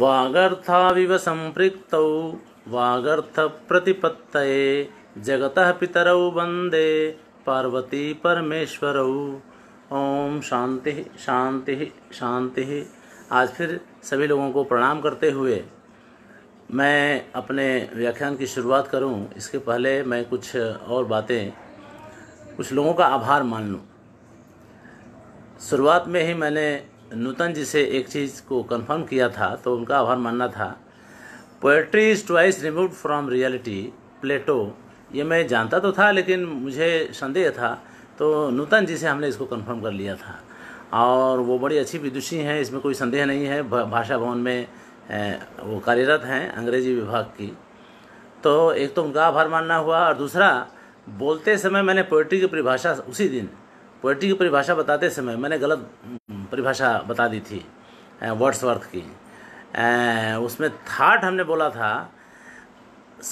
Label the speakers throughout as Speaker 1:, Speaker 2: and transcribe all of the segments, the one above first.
Speaker 1: वागर्थाविव वागर्थ प्रतिपत्त जगतः पितरौ वंदे पार्वती परमेश्वरौ ओम शांति शांति शांति आज फिर सभी लोगों को प्रणाम करते हुए मैं अपने व्याख्यान की शुरुआत करूं इसके पहले मैं कुछ और बातें कुछ लोगों का आभार मान लूँ शुरुआत में ही मैंने नूतन जी से एक चीज़ को कंफर्म किया था तो उनका आभार मानना था poetry is twice remove from reality Plato ये मैं जानता तो था लेकिन मुझे संदेह था तो नूतन जी से हमने इसको कंफर्म कर लिया था और वो बड़ी अच्छी विदुषी हैं इसमें कोई संदेह नहीं है भाषा भवन में वो कार्यरत हैं अंग्रेजी विभाग की तो एक तो उनका आभार मानना हुआ और दूसरा बोलते समय मैंने पोइट्री की परिभाषा उसी दिन पोइट्री की परिभाषा बताते समय मैंने गलत परिभाषा बता दी थी वर्ड्सवर्थ की उसमें थाट हमने बोला था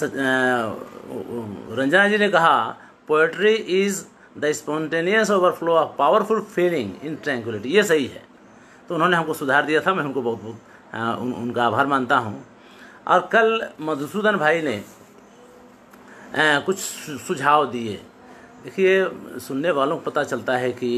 Speaker 1: रंजना जी ने कहा poetry is the spontaneous overflow of powerful feeling in tranquillity ये सही है तो उन्होंने हमको सुधार दिया था मैं उनको बहुत बहुत उन, उनका आभार मानता हूँ और कल मधुसूदन भाई ने आ, कुछ सुझाव दिए देखिए सुनने वालों को पता चलता है कि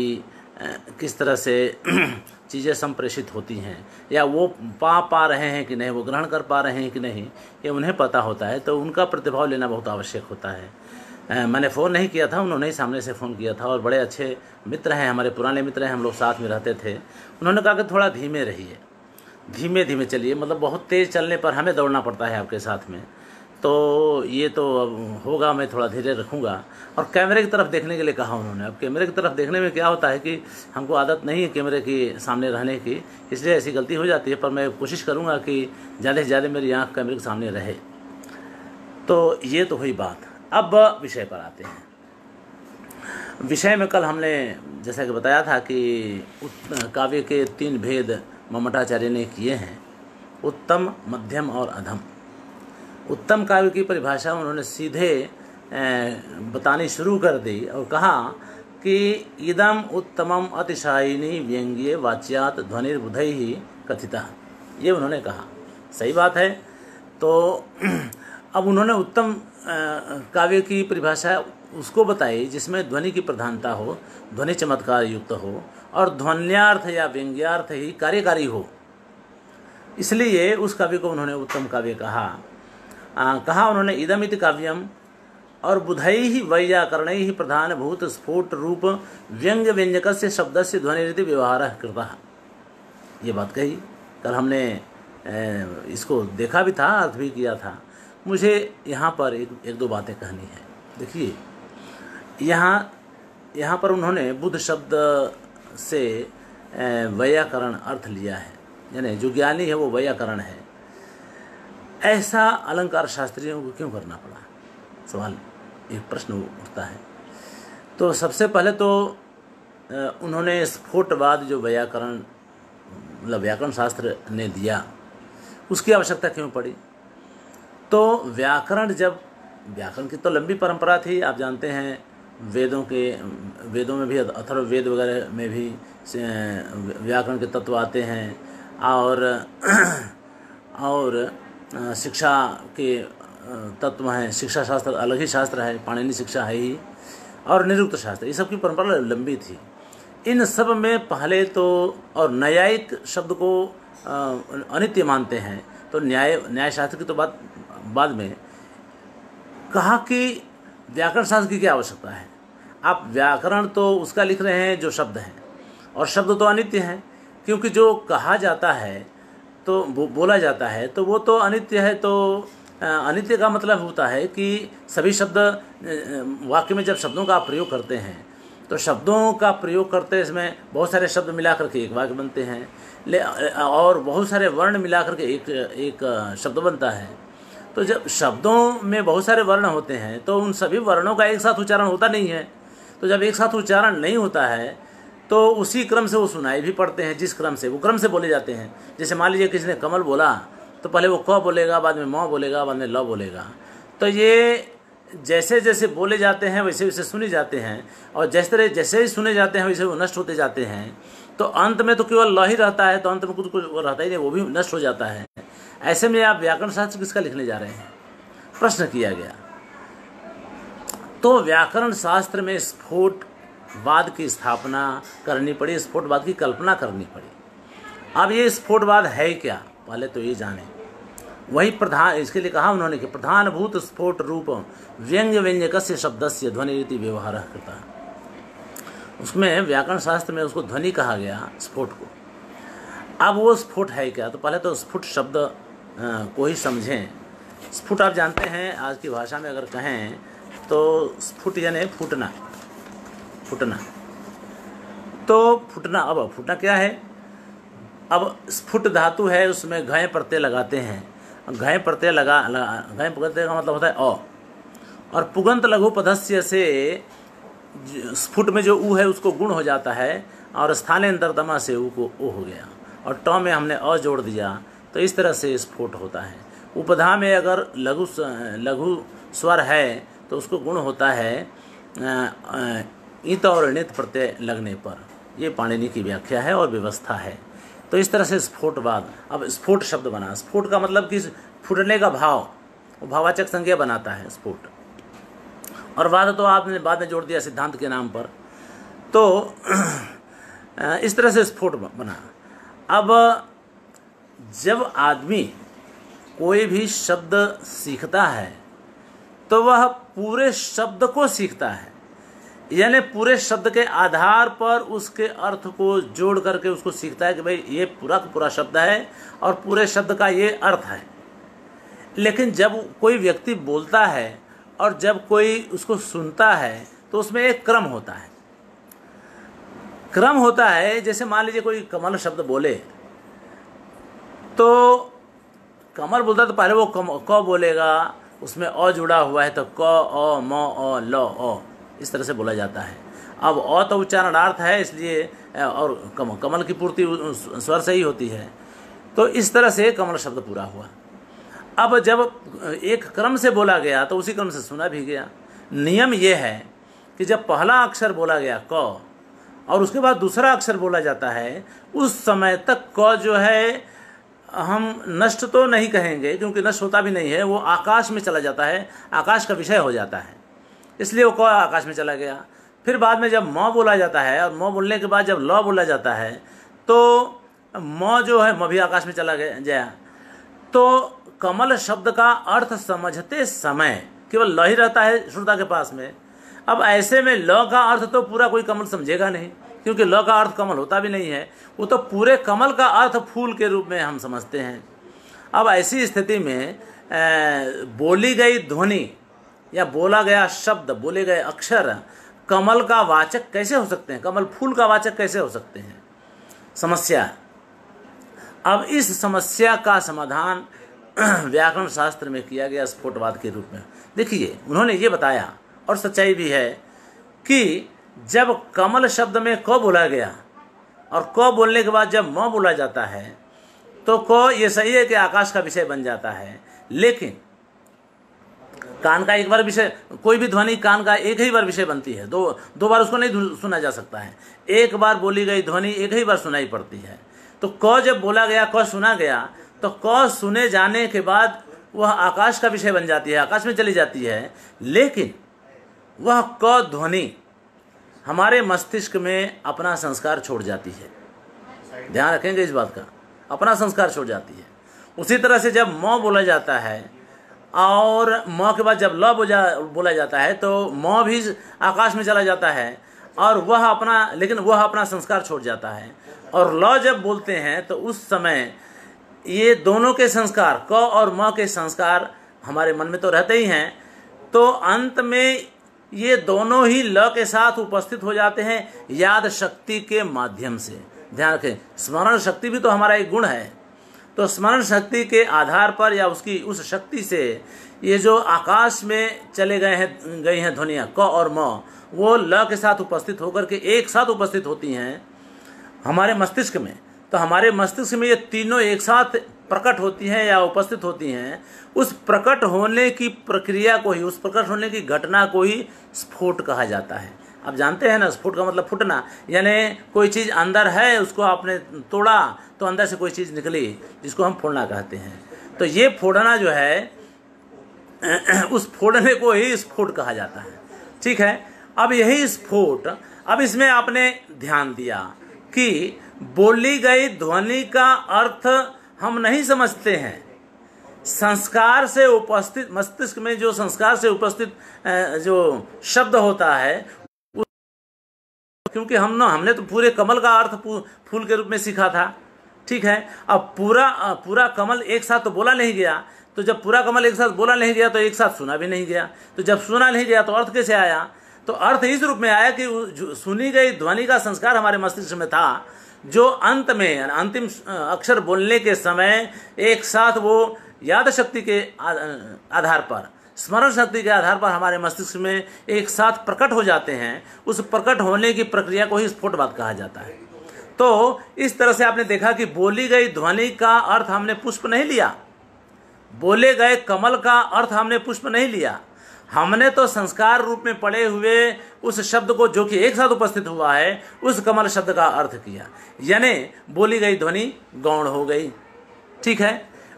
Speaker 1: किस तरह से चीज़ें संप्रेषित होती हैं या वो पा पा रहे हैं कि नहीं वो ग्रहण कर पा रहे हैं कि नहीं ये उन्हें पता होता है तो उनका प्रतिभाव लेना बहुत आवश्यक होता है मैंने फ़ोन नहीं किया था उन्होंने ही सामने से फ़ोन किया था और बड़े अच्छे मित्र हैं हमारे पुराने मित्र हैं हम लोग साथ में रहते थे उन्होंने कहा कि थोड़ा धीमे रहिए धीमे धीमे चलिए मतलब बहुत तेज़ चलने पर हमें दौड़ना पड़ता है आपके साथ में तो ये तो अब होगा मैं थोड़ा धीरे रखूँगा और कैमरे की तरफ देखने के लिए कहा उन्होंने अब कैमरे की तरफ देखने में क्या होता है कि हमको आदत नहीं है कैमरे के सामने रहने की इसलिए ऐसी गलती हो जाती है पर मैं कोशिश करूँगा कि ज़्यादा से ज़्यादा मेरी आँख कैमरे के सामने रहे तो ये तो हुई बात अब विषय पर आते हैं विषय में कल हमने जैसा कि बताया था कि काव्य के तीन भेद ममटाचार्य ने किए हैं उत्तम मध्यम और अधम उत्तम काव्य की परिभाषा उन्होंने सीधे बतानी शुरू कर दी और कहा कि इदम उत्तमम अतिशायिनी व्यंग्य वाच्यात ध्वनिर्बुध ही कथिता ये उन्होंने कहा सही बात है तो अब उन्होंने उत्तम काव्य की परिभाषा उसको बताई जिसमें ध्वनि की प्रधानता हो ध्वनि चमत्कार युक्त हो और ध्वन्यार्थ या व्यंग्यार्थ ही कार्यकारी हो इसलिए उस काव्य को उन्होंने उत्तम काव्य कहा कहा उन्होंने इदमित काव्यम और बुधई ही वैयाकरण ही प्रधान भूत स्फोट रूप व्यंग व्यंजक से शब्द से ध्वनिरिति व्यवहार कृता ये बात कही कल हमने इसको देखा भी था अर्थ भी किया था मुझे यहाँ पर एक एक दो बातें कहनी है देखिए यहाँ यहाँ पर उन्होंने बुद्ध शब्द से वैयाकरण अर्थ लिया है यानी जो ज्ञानी है वो वैयाकरण है ऐसा अलंकार शास्त्रियों को क्यों करना पड़ा सवाल एक प्रश्न उठता है तो सबसे पहले तो उन्होंने स्फोटवाद जो व्याकरण मतलब व्याकरण शास्त्र ने दिया उसकी आवश्यकता क्यों पड़ी तो व्याकरण जब व्याकरण की तो लंबी परंपरा थी आप जानते हैं वेदों के वेदों में भी अथर्ववेद वगैरह में भी व्याकरण के तत्व आते हैं और और शिक्षा के तत्व हैं शिक्षा शास्त्र अलग ही शास्त्र है पाणिनि शिक्षा है ही और निरुक्त शास्त्र ये सब की परंपरा लंबी थी इन सब में पहले तो और न्यायिक शब्द को अनित्य मानते हैं तो न्याय न्याय शास्त्र की तो बात बाद में कहा कि व्याकरण शास्त्र की क्या आवश्यकता है आप व्याकरण तो उसका लिख रहे हैं जो शब्द हैं और शब्द तो अनित्य हैं क्योंकि जो कहा जाता है तो बो, बोला जाता है तो वो तो अनित्य है तो अनित्य का मतलब होता है कि सभी शब्द वाक्य में जब शब्दों का आप प्रयोग करते हैं तो शब्दों का प्रयोग करते इसमें बहुत सारे शब्द मिला करके एक वाक्य बनते हैं ले और बहुत सारे वर्ण मिला करके एक एक शब्द बनता है तो जब शब्दों में बहुत सारे वर्ण होते हैं तो उन सभी वर्णों का एक साथ उच्चारण होता नहीं है तो जब एक साथ उच्चारण नहीं होता है तो उसी क्रम से वो सुनाई भी पड़ते हैं जिस क्रम से वो क्रम से बोले जाते हैं जैसे मान लीजिए किसी ने कमल बोला तो पहले वो क बोलेगा बाद में म बोलेगा बाद में ल बोलेगा तो ये जैसे जैसे बोले जाते हैं वैसे वैसे सुने जाते हैं और जैसे तरह जैसे ही सुने जाते हैं वैसे वो नष्ट होते जाते हैं तो अंत में तो केवल ल ही रहता है तो अंत में कुछ कुछ रहता ही नहीं वो भी नष्ट हो जाता है ऐसे में आप व्याकरण शास्त्र किसका लिखने जा रहे हैं प्रश्न किया गया तो व्याकरण शास्त्र में स्फोट वाद की स्थापना करनी पड़ी स्फोटवाद की कल्पना करनी पड़ी अब ये स्फोटवाद है क्या पहले तो ये जाने वही प्रधान इसके लिए कहा उन्होंने कि प्रधानभूत स्फोट रूप व्यंग्य व्यंजक से शब्द से ध्वनि रीति व्यवहार करता है उसमें व्याकरण शास्त्र में उसको ध्वनि कहा गया स्फोट को अब वो स्फोट है क्या तो पहले तो स्फुट शब्द को ही समझें स्फुट आप जानते हैं आज की भाषा में अगर कहें तो स्फुट यानी फूटना फुटना तो फुटना अब फुटना क्या है अब स्फुट धातु है उसमें घय प्रत्यय लगाते हैं घय प्रत्यय लगा घय प्रत्यय का मतलब होता है अ और पुगंत लघु पदस्य से स्फुट में जो ऊ है उसको गुण हो जाता है और स्थानीय दमा से ऊ को ओ हो गया और ट में हमने अ जोड़ दिया तो इस तरह से स्फुट होता है उपधा में अगर लघु लघु स्वर है तो उसको गुण होता है इत और अणित प्रत्यय लगने पर ये पाणिनि की व्याख्या है और व्यवस्था है तो इस तरह से स्फोटवाद अब स्फोट शब्द बना स्फोट का मतलब कि फुटने का भाव भावाचक संज्ञा बनाता है स्फोट और वाद तो आपने बाद में जोड़ दिया सिद्धांत के नाम पर तो इस तरह से स्फोट बना अब जब आदमी कोई भी शब्द सीखता है तो वह पूरे शब्द को सीखता है यानी पूरे शब्द के आधार पर उसके अर्थ को जोड़ करके उसको सीखता है कि भाई ये पूरा पूरा शब्द है और पूरे शब्द का ये अर्थ है लेकिन जब कोई व्यक्ति बोलता है और जब कोई उसको सुनता है तो उसमें एक क्रम होता है क्रम होता है जैसे मान लीजिए कोई कमल शब्द बोले तो कमल बोलता तो पहले वो क बोलेगा उसमें अ जुड़ा हुआ है तो क अ म अ ल अ इस तरह से बोला जाता है अब अ तो उच्चारणार्थ है इसलिए और कमल कमल की पूर्ति स्वर से ही होती है तो इस तरह से कमल शब्द पूरा हुआ अब जब एक क्रम से बोला गया तो उसी क्रम से सुना भी गया नियम यह है कि जब पहला अक्षर बोला गया क और उसके बाद दूसरा अक्षर बोला जाता है उस समय तक क जो है हम नष्ट तो नहीं कहेंगे क्योंकि नष्ट होता भी नहीं है वो आकाश में चला जाता है आकाश का विषय हो जाता है इसलिए वो कौ आकाश में चला गया फिर बाद में जब मौ बोला जाता है और मौ बोलने के बाद जब लौ बोला जाता है तो मौ जो है मभी भी आकाश में चला गया तो कमल शब्द का अर्थ समझते समय केवल ल ही रहता है श्रोता के पास में अब ऐसे में ल का अर्थ तो पूरा कोई कमल समझेगा नहीं क्योंकि ल का अर्थ कमल होता भी नहीं है वो तो पूरे कमल का अर्थ फूल के रूप में हम समझते हैं अब ऐसी स्थिति में बोली गई ध्वनि या बोला गया शब्द बोले गए अक्षर कमल का वाचक कैसे हो सकते हैं कमल फूल का वाचक कैसे हो सकते हैं समस्या अब इस समस्या का समाधान व्याकरण शास्त्र में किया गया स्फोटवाद के रूप में देखिए उन्होंने ये बताया और सच्चाई भी है कि जब कमल शब्द में क बोला गया और क बोलने के बाद जब म बोला जाता है तो क ये सही है कि आकाश का विषय बन जाता है लेकिन कान का एक बार विषय कोई भी ध्वनि कान का एक ही बार विषय बनती है दो दो बार उसको नहीं सुना जा सकता है एक बार बोली गई ध्वनि एक ही बार सुनाई पड़ती है तो क जब बोला गया क सुना गया तो क सुने जाने के बाद वह आकाश का विषय बन जाती है आकाश में चली जाती है लेकिन वह क ध्वनि हमारे मस्तिष्क में अपना संस्कार छोड़ जाती है ध्यान रखेंगे इस बात का अपना संस्कार छोड़ जाती है उसी तरह से जब मौ बोला जाता है और म के बाद जब ल बोला बोला जाता है तो म भी आकाश में चला जाता है और वह अपना लेकिन वह अपना संस्कार छोड़ जाता है और ल जब बोलते हैं तो उस समय ये दोनों के संस्कार क और म के संस्कार हमारे मन में तो रहते ही हैं तो अंत में ये दोनों ही ल के साथ उपस्थित हो जाते हैं याद शक्ति के माध्यम से ध्यान रखें स्मरण शक्ति भी तो हमारा एक गुण है तो स्मरण शक्ति के आधार पर या उसकी उस शक्ति से ये जो आकाश में चले गए हैं गई हैं ध्वनियाँ क और म वो ल के साथ उपस्थित होकर के एक साथ उपस्थित होती हैं हमारे मस्तिष्क में तो हमारे मस्तिष्क में ये तीनों एक साथ प्रकट होती हैं या उपस्थित होती हैं उस प्रकट होने की प्रक्रिया को ही उस प्रकट होने की घटना को ही स्फोट कहा जाता है आप जानते हैं ना स्फुट का मतलब फुटना यानी कोई चीज़ अंदर है उसको आपने तोड़ा तो अंदर से कोई चीज़ निकली जिसको हम फोड़ना कहते हैं तो ये फोड़ना जो है उस फोड़ने को ही स्फुट कहा जाता है ठीक है अब यही स्फुट अब इसमें आपने ध्यान दिया कि बोली गई ध्वनि का अर्थ हम नहीं समझते हैं संस्कार से उपस्थित मस्तिष्क में जो संस्कार से उपस्थित जो शब्द होता है क्योंकि हम ना हमने तो पूरे कमल का अर्थ फूल के रूप में सीखा था ठीक है अब पूरा पूरा कमल एक साथ तो बोला नहीं गया तो जब पूरा कमल एक साथ बोला नहीं गया तो एक साथ सुना भी नहीं गया तो जब सुना नहीं गया तो अर्थ कैसे आया तो अर्थ इस रूप में आया कि सुनी गई ध्वनि का संस्कार हमारे मस्तिष्क में था जो अंत में अंतिम अक्षर बोलने के समय एक साथ वो याद शक्ति के आधार पर स्मरण शक्ति के आधार पर हमारे मस्तिष्क में एक साथ प्रकट हो जाते हैं उस प्रकट होने की प्रक्रिया को ही स्फोटवाद कहा जाता है तो इस तरह से आपने देखा कि बोली गई ध्वनि का अर्थ हमने पुष्प नहीं लिया बोले गए कमल का अर्थ हमने पुष्प नहीं लिया हमने तो संस्कार रूप में पड़े हुए उस शब्द को जो कि एक साथ उपस्थित हुआ है उस कमल शब्द का अर्थ किया यानी बोली गई ध्वनि गौण हो गई ठीक है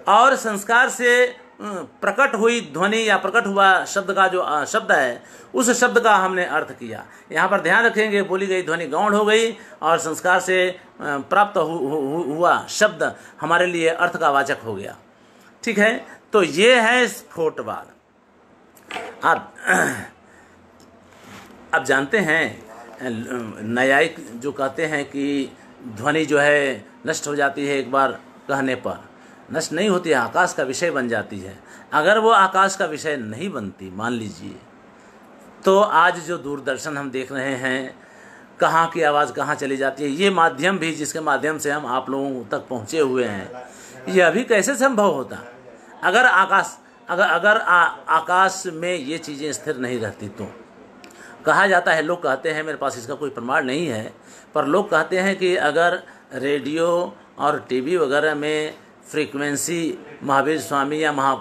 Speaker 1: और संस्कार से प्रकट हुई ध्वनि या प्रकट हुआ शब्द का जो शब्द है उस शब्द का हमने अर्थ किया यहाँ पर ध्यान रखेंगे बोली गई ध्वनि गौण हो गई और संस्कार से प्राप्त हु, हु, हु, हुआ शब्द हमारे लिए अर्थ का वाचक हो गया ठीक है तो ये है स्फोटवाद आप आप जानते हैं न्यायिक जो कहते हैं कि ध्वनि जो है नष्ट हो जाती है एक बार कहने पर नष्ट नहीं होती है आकाश का विषय बन जाती है अगर वो आकाश का विषय नहीं बनती मान लीजिए तो आज जो दूरदर्शन हम देख रहे हैं कहाँ की आवाज़ कहाँ चली जाती है ये माध्यम भी जिसके माध्यम से हम आप लोगों तक पहुँचे हुए हैं ये अभी कैसे संभव होता अगर आकाश अगर अगर आ, आकाश में ये चीज़ें स्थिर नहीं रहती तो कहा जाता है लोग कहते हैं मेरे पास इसका कोई प्रमाण नहीं है पर लोग कहते हैं कि अगर रेडियो और टीवी वगैरह में फ्रीक्वेंसी महावीर स्वामी या महा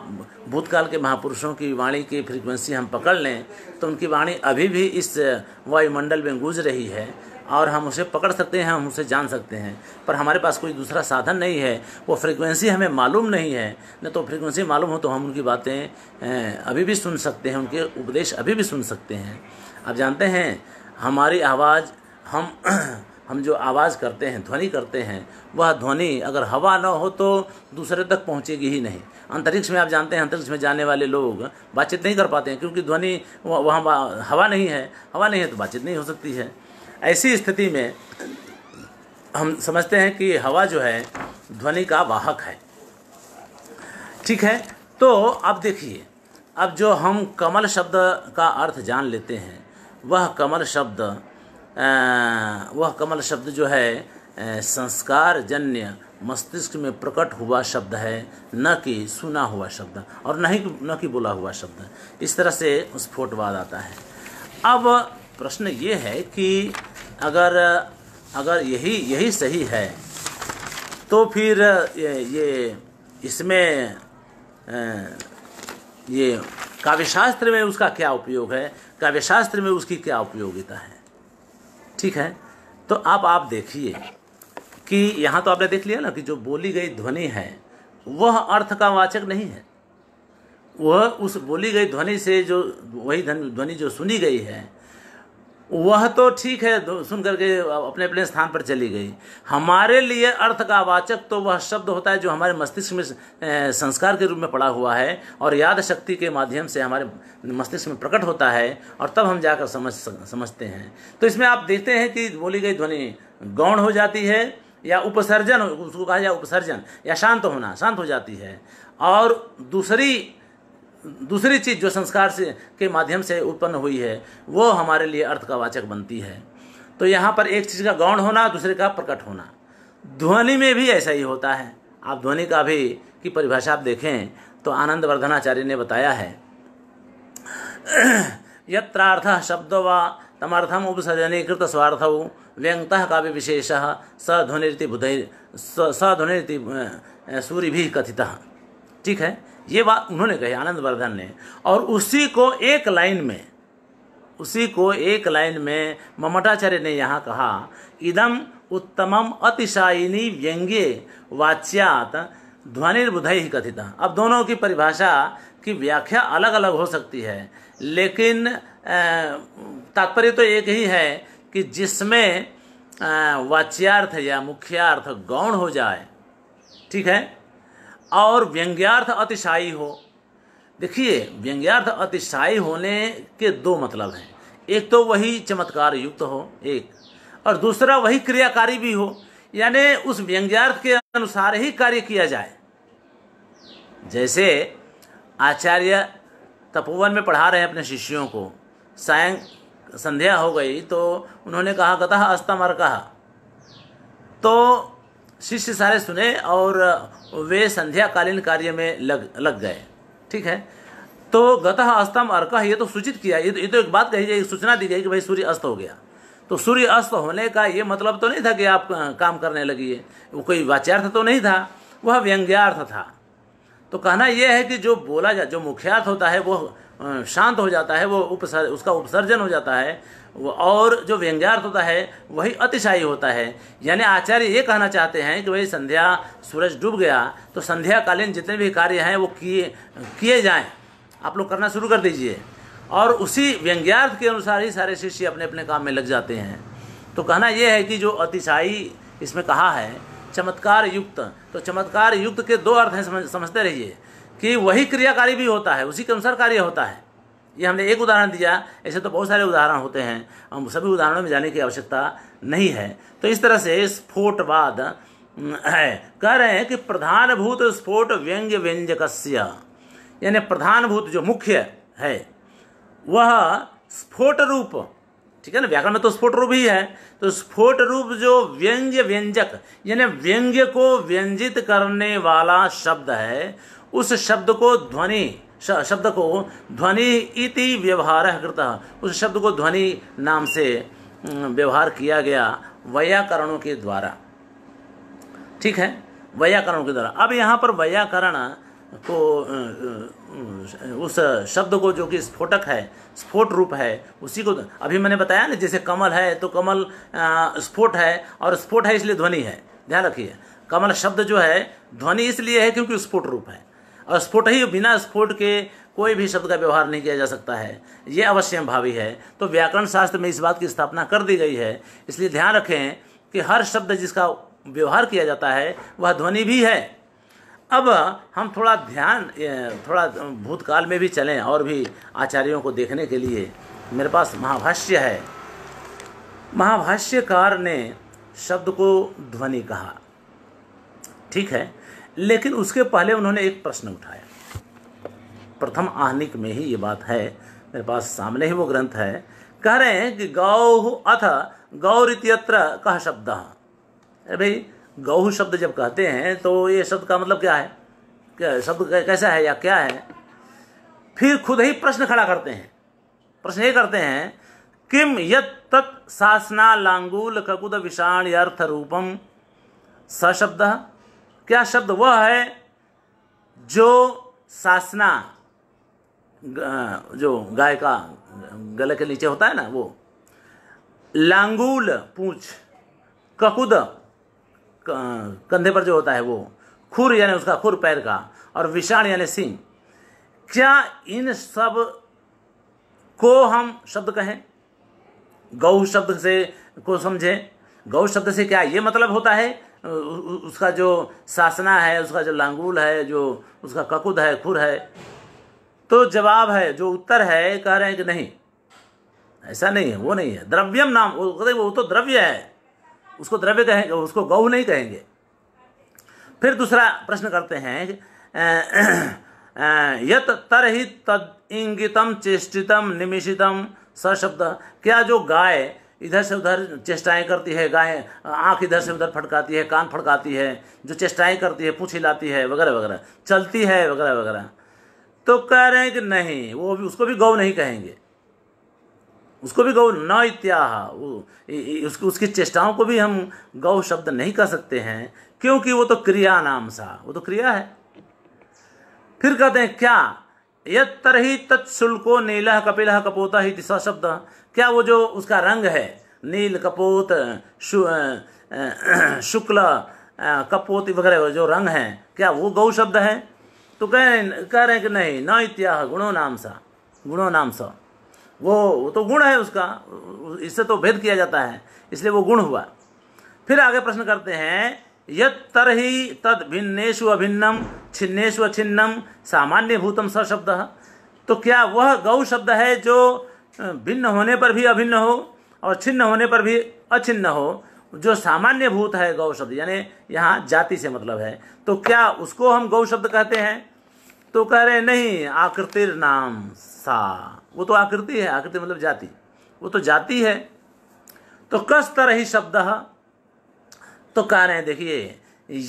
Speaker 1: भूतकाल के महापुरुषों की वाणी की फ्रीक्वेंसी हम पकड़ लें तो उनकी वाणी अभी भी इस वायुमंडल में गूंज रही है और हम उसे पकड़ सकते हैं हम उसे जान सकते हैं पर हमारे पास कोई दूसरा साधन नहीं है वो फ्रीक्वेंसी हमें मालूम नहीं है न तो फ्रीक्वेंसी मालूम हो तो हम उनकी बातें अभी भी सुन सकते हैं उनके उपदेश अभी भी सुन सकते हैं आप जानते हैं हमारी आवाज़ हम हम जो आवाज़ करते हैं ध्वनि करते हैं वह ध्वनि अगर हवा न हो तो दूसरे तक पहुंचेगी ही नहीं अंतरिक्ष में आप जानते हैं अंतरिक्ष में जाने वाले लोग बातचीत नहीं कर पाते हैं क्योंकि ध्वनि वहाँ हवा नहीं है हवा नहीं है तो बातचीत नहीं हो सकती है ऐसी स्थिति में हम समझते हैं कि हवा जो है ध्वनि का वाहक है ठीक है तो अब देखिए अब जो हम कमल शब्द का अर्थ जान लेते हैं वह कमल शब्द वह कमल शब्द जो है संस्कार जन्य मस्तिष्क में प्रकट हुआ शब्द है न कि सुना हुआ शब्द और न ही न कि बोला हुआ शब्द इस तरह से फोटवाद आता है अब प्रश्न ये है कि अगर अगर यही यही सही है तो फिर ये, ये इसमें ये काव्यशास्त्र में उसका क्या उपयोग है काव्यशास्त्र में उसकी क्या उपयोगिता है ठीक है तो अब आप देखिए कि यहाँ तो आपने देख लिया ना कि जो बोली गई ध्वनि है वह अर्थ का वाचक नहीं है वह उस बोली गई ध्वनि से जो वही ध्वनि जो सुनी गई है वह तो ठीक है सुन करके अपने अपने स्थान पर चली गई हमारे लिए अर्थ का वाचक तो वह शब्द होता है जो हमारे मस्तिष्क में संस्कार के रूप में पड़ा हुआ है और याद शक्ति के माध्यम से हमारे मस्तिष्क में प्रकट होता है और तब हम जाकर समझ समझते हैं तो इसमें आप देखते हैं कि बोली गई ध्वनि गौण हो जाती है या उपसर्जन उसको कहा जाए उपसर्जन या शांत होना शांत हो जाती है और दूसरी दूसरी चीज़ जो संस्कार से के माध्यम से उत्पन्न हुई है वो हमारे लिए अर्थ का वाचक बनती है तो यहाँ पर एक चीज़ का गौण होना दूसरे का प्रकट होना ध्वनि में भी ऐसा ही होता है आप ध्वनि का भी की परिभाषा आप देखें तो आनंद वर्धनाचार्य ने बताया है यार्थ शब्द व तमर्थम उपसजनीकृत स्वार्थ व्यंगत का भी विशेष स ध्वनिर्ति बुधैर स ध्वनिर्ति सूर्य भी कथित ठीक है ये बात उन्होंने कही आनंद वर्धन ने और उसी को एक लाइन में उसी को एक लाइन में ममटाचार्य ने यहाँ कहा इदम उत्तमम अतिशायिनी व्यंग्य वाच्यात ध्वनिर्बुध ही कथित अब दोनों की परिभाषा की व्याख्या अलग अलग हो सकती है लेकिन तात्पर्य तो एक ही है कि जिसमें वाच्यार्थ या मुख्यार्थ गौण हो जाए ठीक है और व्यंग्यार्थ अतिशाई हो देखिए व्यंग्यार्थ अतिशाई होने के दो मतलब हैं एक तो वही चमत्कार युक्त हो एक और दूसरा वही क्रियाकारी भी हो यानी उस व्यंग्यार्थ के अनुसार ही कार्य किया जाए जैसे आचार्य तपोवन में पढ़ा रहे हैं अपने शिष्यों को सायं संध्या हो गई तो उन्होंने कहा कथा अस्तमर कहा तो शिष्य सारे सुने और वे संध्याकालीन कार्य में लग लग गए ठीक है तो गतः अस्तम अर्क ये तो सूचित किया ये तो ये तो एक बात कही जाएगी सूचना दी जाएगी कि भाई सूर्य अस्त हो गया तो सूर्य अस्त होने का ये मतलब तो नहीं था कि आप काम करने लगी वो कोई वाच्यार्थ तो नहीं था वह व्यंग्यार्थ था तो कहना यह है कि जो बोला जा जो मुख्यार्थ होता है वो शांत हो जाता है वो उपसर उसका उपसर्जन हो जाता है और जो व्यंग्यार्थ होता है वही अतिशाही होता है यानी आचार्य ये कहना चाहते हैं कि भाई संध्या सूरज डूब गया तो संध्याकालीन जितने भी कार्य हैं वो किए किए जाएं आप लोग करना शुरू कर दीजिए और उसी व्यंग्यार्थ के अनुसार ही सारे शिष्य अपने अपने काम में लग जाते हैं तो कहना यह है कि जो अतिशाही इसमें कहा है चमत्कार युक्त तो चमत्कार युक्त के दो अर्थ हैं समझ समझते रहिए कि वही क्रियाकारी भी होता है उसी के अनुसार कार्य होता है ये हमने एक उदाहरण दिया ऐसे तो बहुत सारे उदाहरण होते हैं हम सभी उदाहरणों में जाने की आवश्यकता नहीं है तो इस तरह से स्फोटवाद है कह रहे हैं कि प्रधानभूत स्फोट व्यंग्य व्यंजकस्य यानी प्रधानभूत जो मुख्य है वह स्फोट रूप ठीक है ना व्याकरण में तो स्फोट रूप ही है तो स्फोट रूप जो व्यंग्य व्यंजक यानी व्यंग्य को व्यंजित करने वाला शब्द है उस शब्द को ध्वनि शब्द को ध्वनि इति व्यवहार करता उस शब्द को ध्वनि नाम से व्यवहार किया गया व्याकरणों के द्वारा ठीक है व्याकरणों के द्वारा अब यहाँ पर व्याकरण को उस शब्द को जो कि स्फोटक है स्फोट रूप है उसी को अभी मैंने बताया ना जैसे कमल है तो कमल स्फोट है और स्फोट है इसलिए ध्वनि है ध्यान रखिए कमल शब्द जो है ध्वनि इसलिए है क्योंकि स्फोट रूप है और स्फोट ही बिना स्फोट के कोई भी शब्द का व्यवहार नहीं किया जा सकता है ये अवश्य भावी है तो व्याकरण शास्त्र में इस बात की स्थापना कर दी गई है इसलिए ध्यान रखें कि हर शब्द जिसका व्यवहार किया जाता है वह ध्वनि भी है अब हम थोड़ा ध्यान थोड़ा भूतकाल में भी चलें और भी आचार्यों को देखने के लिए मेरे पास महाभाष्य है महाभाष्यकार ने शब्द को ध्वनि कहा ठीक है लेकिन उसके पहले उन्होंने एक प्रश्न उठाया प्रथम आहनिक में ही ये बात है मेरे पास सामने ही वो ग्रंथ है कह रहे हैं कि गौ अथ इतियत्र कह शब्द अरे भाई गौ शब्द जब कहते हैं तो ये शब्द का मतलब क्या है क्या शब्द कैसा है या क्या है फिर खुद ही प्रश्न खड़ा करते हैं प्रश्न ये करते हैं किम यत तत् शासना लांगूल ककुद विषाण अर्थ रूपम सशब्द क्या शब्द वह है जो सासना जो गाय का गले के नीचे होता है ना वो लांगूल पूछ ककुद कंधे पर जो होता है वो खुर यानी उसका खुर पैर का और विषाण यानी सिंह क्या इन सब को हम शब्द कहें गौ शब्द से को समझें गौ शब्द से क्या ये मतलब होता है उसका जो सासना है उसका जो लांगूल है जो उसका ककुद है खुर है तो जवाब है जो उत्तर है कह रहे हैं कि नहीं ऐसा नहीं है वो नहीं है द्रव्यम नाम वो तो द्रव्य है उसको द्रव्य कहेंगे उसको गौ नहीं कहेंगे फिर दूसरा प्रश्न करते हैं यत ही तद इंगितम चेष्टितम निमिषितम सशब्द क्या जो गाय इधर से उधर चेष्टाएं करती है गाय आँख इधर से उधर फटकाती है कान फटकाती है जो चेष्टाएं करती है पूछ हिलाती है वगैरह वगैरह चलती है वगैरह वगैरह तो कह रहे हैं कि नहीं वो भी उसको भी गौ नहीं कहेंगे उसको भी गौ न इत्या उसकी उसकी चेष्टाओं को भी हम गौ शब्द नहीं कह सकते हैं क्योंकि वो तो क्रिया नाम सा वो तो क्रिया है फिर कहते हैं क्या यद तरही तत्शुल्को नीलह कपिला कपोता ही दिशा शब्द क्या वो जो उसका रंग है नील कपूत शु, शुक्ल कपूत वगैरह जो रंग है क्या वो गौ शब्द है तो कह कह रहे हैं कि नहीं न इत्याह गुणो नाम सा गुणो नाम सा वो तो गुण है उसका इससे तो भेद किया जाता है इसलिए वो गुण हुआ फिर आगे प्रश्न करते हैं यद तरही तद भिन्नेशु अभिन्नम छिन्नेशु अछिन्नम सामान्य भूतम स शब्द तो क्या वह गौ शब्द है जो भिन्न होने पर भी अभिन्न हो और छिन्न होने पर भी अछिन्न हो जो सामान्य भूत है गौ शब्द यानी यहाँ जाति से मतलब है तो क्या उसको हम गौ शब्द कहते हैं तो कह रहे नहीं आकृतिर नाम सा वो तो आकृति है आकृति मतलब जाति वो तो जाति है तो कस तरह ही शब्द तो कह रहे हैं देखिए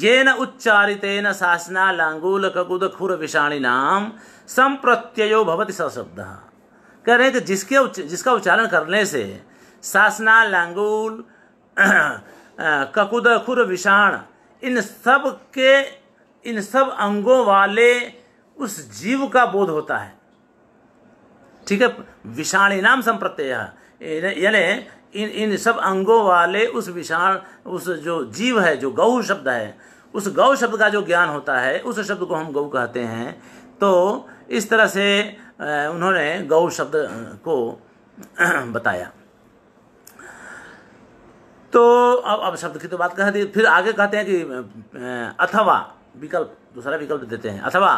Speaker 1: ये न उच्चारित न शासना लांगूल ककुद खुर विषाणी नाम संप्रत्ययो भवती स शब्द कह रहे हैं कि तो जिसके उच्च, जिसका उच्चारण करने से सासना लांगुल ककुद खुर विषाण इन सब के इन सब अंगों वाले उस जीव का बोध होता है ठीक है विषाणी नाम संप्रत्यय यानी इन इन सब अंगों वाले उस विषाण उस जो जीव है जो गौ शब्द है उस गौ शब्द का जो ज्ञान होता है उस शब्द को हम गौ कहते हैं तो इस तरह से उन्होंने गौ शब्द को बताया तो अब अब शब्द की तो बात कह दी फिर आगे कहते हैं कि अथवा विकल्प दूसरा विकल्प देते हैं अथवा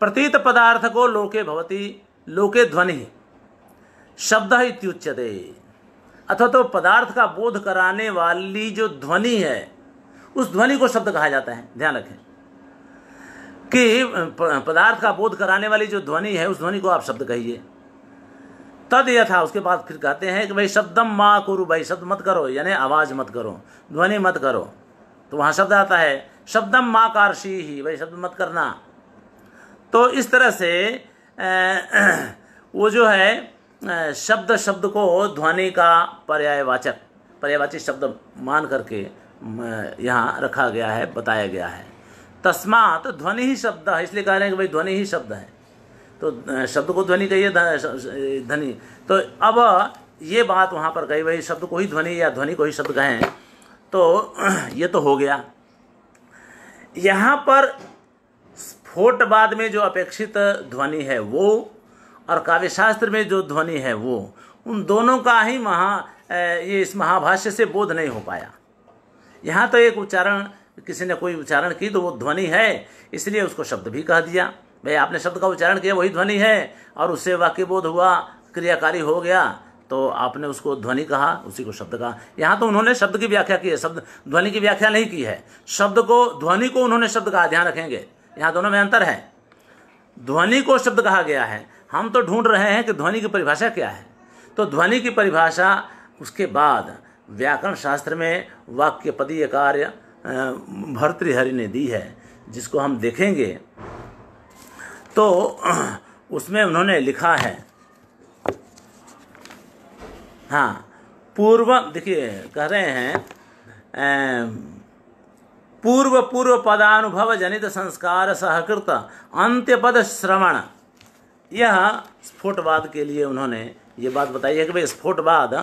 Speaker 1: प्रतीत पदार्थ को लोके भवती लोके ध्वनि शब्द ही इत्युच्यते अथवा तो पदार्थ का बोध कराने वाली जो ध्वनि है उस ध्वनि को शब्द कहा जाता है ध्यान रखें कि पदार्थ का बोध कराने वाली जो ध्वनि है उस ध्वनि को आप शब्द कहिए तद यथा उसके बाद फिर कहते हैं कि भाई शब्दम माँ कुरु भाई शब्द मत करो यानी आवाज़ मत करो ध्वनि मत करो तो वहाँ शब्द आता है शब्दम माँ कारशी ही भाई शब्द मत करना तो इस तरह से वो जो है शब्द शब्द को ध्वनि का पर्यायवाचक पर्यायवाची शब्द मान करके यहाँ रखा गया है बताया गया है तस्मात ध्वनि ही शब्द है इसलिए कह रहे हैं कि भाई ध्वनि ही शब्द है तो शब्द को ध्वनि कहिए ध्वनि तो अब ये बात वहाँ पर कही भाई शब्द को ही ध्वनि या ध्वनि को ही शब्द कहें तो ये तो हो गया यहाँ पर स्फोट बाद में जो अपेक्षित ध्वनि है वो और काव्यशास्त्र में जो ध्वनि है वो उन दोनों का ही महा ये इस महाभाष्य से बोध नहीं हो पाया यहाँ तो एक उच्चारण किसी ने कोई उच्चारण की तो वो ध्वनि है इसलिए उसको शब्द भी कह दिया भाई आपने शब्द का उच्चारण किया वही ध्वनि है और उससे वाक्यबोध हुआ क्रियाकारी हो गया तो आपने उसको ध्वनि कहा उसी को शब्द कहा यहाँ तो उन्होंने शब्द की व्याख्या की है शब्द ध्वनि की व्याख्या नहीं की है शब्द को ध्वनि को उन्होंने शब्द कहा ध्यान रखेंगे यहाँ दोनों में अंतर है ध्वनि को शब्द कहा गया है हम तो ढूंढ रहे हैं कि ध्वनि की परिभाषा क्या है तो ध्वनि की परिभाषा उसके बाद व्याकरण शास्त्र में वाक्यपदीय कार्य भर्तृहरि ने दी है जिसको हम देखेंगे तो उसमें उन्होंने लिखा है हाँ पूर्व देखिए कह रहे हैं पूर्व पूर्व पदानुभव जनित संस्कार सहकृत अंत्य पद श्रवण यह स्फोटवाद के लिए उन्होंने ये बात बताई है कि भाई स्फोटवाद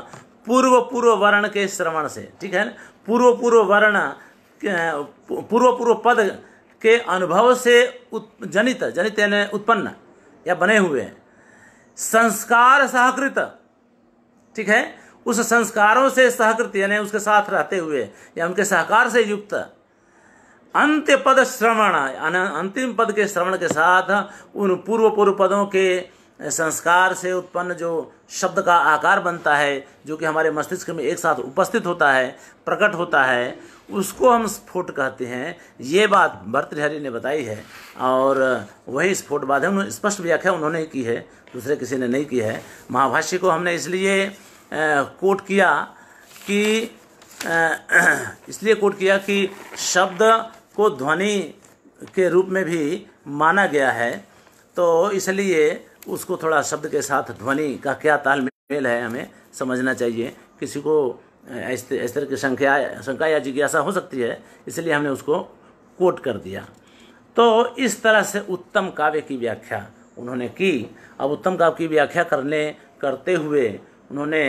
Speaker 1: पूर्व पूर्व वर्ण के श्रवण से ठीक है ना पूर्व पूर्व वर्ण पूर्व पूर्व पद के अनुभव से जनित जनित यानी उत्पन्न या बने हुए हैं संस्कार सहकृत ठीक है उस संस्कारों से सहकृत यानी उसके साथ रहते हुए या उनके सहकार से युक्त अंत्य पद श्रवण अंतिम पद के श्रवण के साथ उन पूर्व पूर्व पदों के संस्कार से उत्पन्न जो शब्द का आकार बनता है जो कि हमारे मस्तिष्क में एक साथ उपस्थित होता है प्रकट होता है उसको हम स्फोट कहते हैं ये बात भर्तृहरि ने बताई है और वही स्फोट बात है उन्होंने स्पष्ट व्याख्या उन्होंने की है दूसरे किसी ने नहीं की है महाभाष्य को हमने इसलिए कोट किया कि इसलिए कोट किया कि शब्द को ध्वनि के रूप में भी माना गया है तो इसलिए उसको थोड़ा शब्द के साथ ध्वनि का क्या तालमेल है हमें समझना चाहिए किसी को इस तरह की संख्या शंका या जिज्ञासा हो सकती है इसलिए हमने उसको कोट कर दिया तो इस तरह से उत्तम काव्य की व्याख्या उन्होंने की अब उत्तम काव्य की व्याख्या करने करते हुए उन्होंने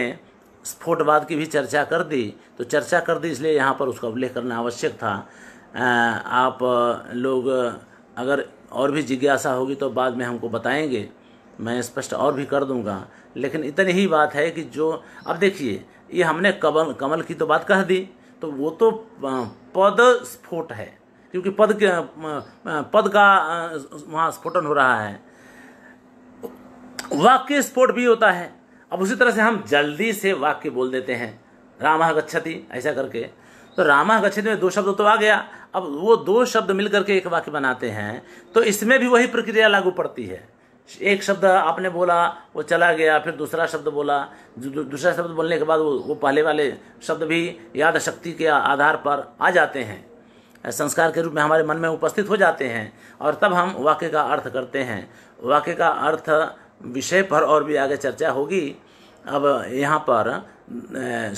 Speaker 1: स्फोटवाद की भी चर्चा कर दी तो चर्चा कर दी इसलिए यहाँ पर उसका उल्लेख करना आवश्यक था आप लोग अगर और भी जिज्ञासा होगी तो बाद में हमको बताएंगे मैं स्पष्ट और भी कर दूंगा लेकिन इतनी ही बात है कि जो अब देखिए ये हमने कमल कमल की तो बात कह दी तो वो तो पद स्फोट है क्योंकि पद के पद का वहाँ स्फोटन हो रहा है वाक्य स्फोट भी होता है अब उसी तरह से हम जल्दी से वाक्य बोल देते हैं रामा गच्छति ऐसा करके तो रामा गच्छति में दो शब्द तो आ गया अब वो दो शब्द मिलकर के एक वाक्य बनाते हैं तो इसमें भी वही प्रक्रिया लागू पड़ती है एक शब्द आपने बोला वो चला गया फिर दूसरा शब्द बोला दूसरा शब्द बोलने के बाद वो वो पहले वाले शब्द भी याद शक्ति के आधार पर आ जाते हैं संस्कार के रूप में हमारे मन में उपस्थित हो जाते हैं और तब हम वाक्य का अर्थ करते हैं वाक्य का अर्थ विषय पर और भी आगे चर्चा होगी अब यहाँ पर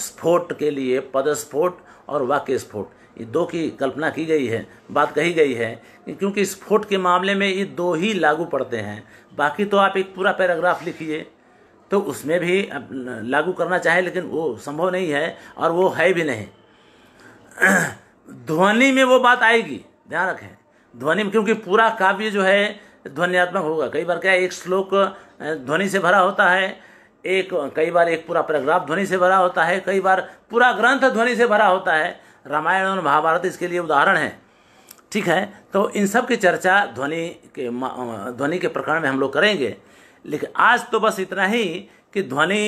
Speaker 1: स्फोट के लिए पदस्फोट और वाक्य स्फोट ये दो की कल्पना की गई है बात कही गई है क्योंकि स्फोट के मामले में ये दो ही लागू पड़ते हैं बाकी तो आप एक पूरा पैराग्राफ लिखिए तो उसमें भी लागू करना चाहें लेकिन वो संभव नहीं है और वो है भी नहीं ध्वनि में वो बात आएगी ध्यान रखें ध्वनि में क्योंकि पूरा काव्य जो है ध्वनियात्मक होगा कई बार क्या एक श्लोक ध्वनि से भरा होता है एक कई बार एक पूरा पैराग्राफ ध्वनि से भरा होता है कई बार पूरा ग्रंथ ध्वनि से भरा होता है रामायण और महाभारत इसके लिए उदाहरण है ठीक है तो इन सब की चर्चा ध्वनि के ध्वनि के प्रकरण में हम लोग करेंगे लेकिन आज तो बस इतना ही कि ध्वनि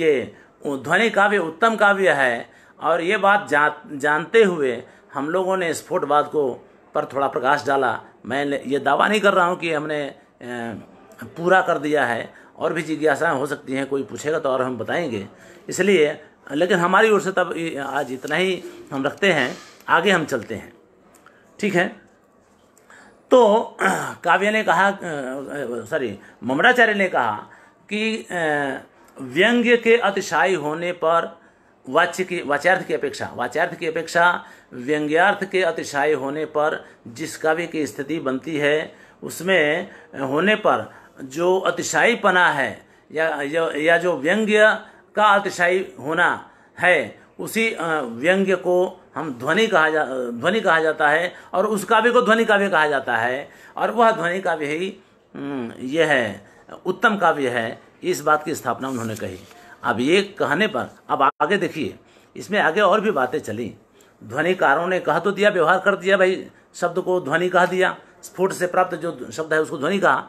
Speaker 1: ये ध्वनि काव्य उत्तम काव्य है और ये बात जा, जानते हुए हम लोगों ने स्फोटवाद को पर थोड़ा प्रकाश डाला मैं ये दावा नहीं कर रहा हूँ कि हमने पूरा कर दिया है और भी जिज्ञासाएँ हो सकती हैं कोई पूछेगा तो और हम बताएंगे इसलिए लेकिन हमारी ओर से तब आज इतना ही हम रखते हैं आगे हम चलते हैं ठीक है तो काव्य ने कहा सॉरी ममराचार्य ने कहा कि व्यंग्य के अतिशायी होने पर वाच्य की वाच्यार्थ की अपेक्षा वाच्यार्थ की अपेक्षा व्यंग्यार्थ के अतिशायी होने पर जिस काव्य की स्थिति बनती है उसमें होने पर जो अतिशायीपना है या या जो व्यंग्य का अतिशायी होना है उसी व्यंग्य को हम ध्वनि कहा जा ध्वनि कहा जाता है और उस काव्य को ध्वनि काव्य कहा जाता है और वह ध्वनि काव्य ही यह है उत्तम काव्य है इस बात की स्थापना उन्होंने कही अब ये कहने पर अब आगे देखिए इसमें आगे और भी बातें चली ध्वनिकारों ने कहा तो दिया व्यवहार कर दिया भाई शब्द को ध्वनि कहा दिया स्फुट से प्राप्त जो शब्द है उसको ध्वनि कहा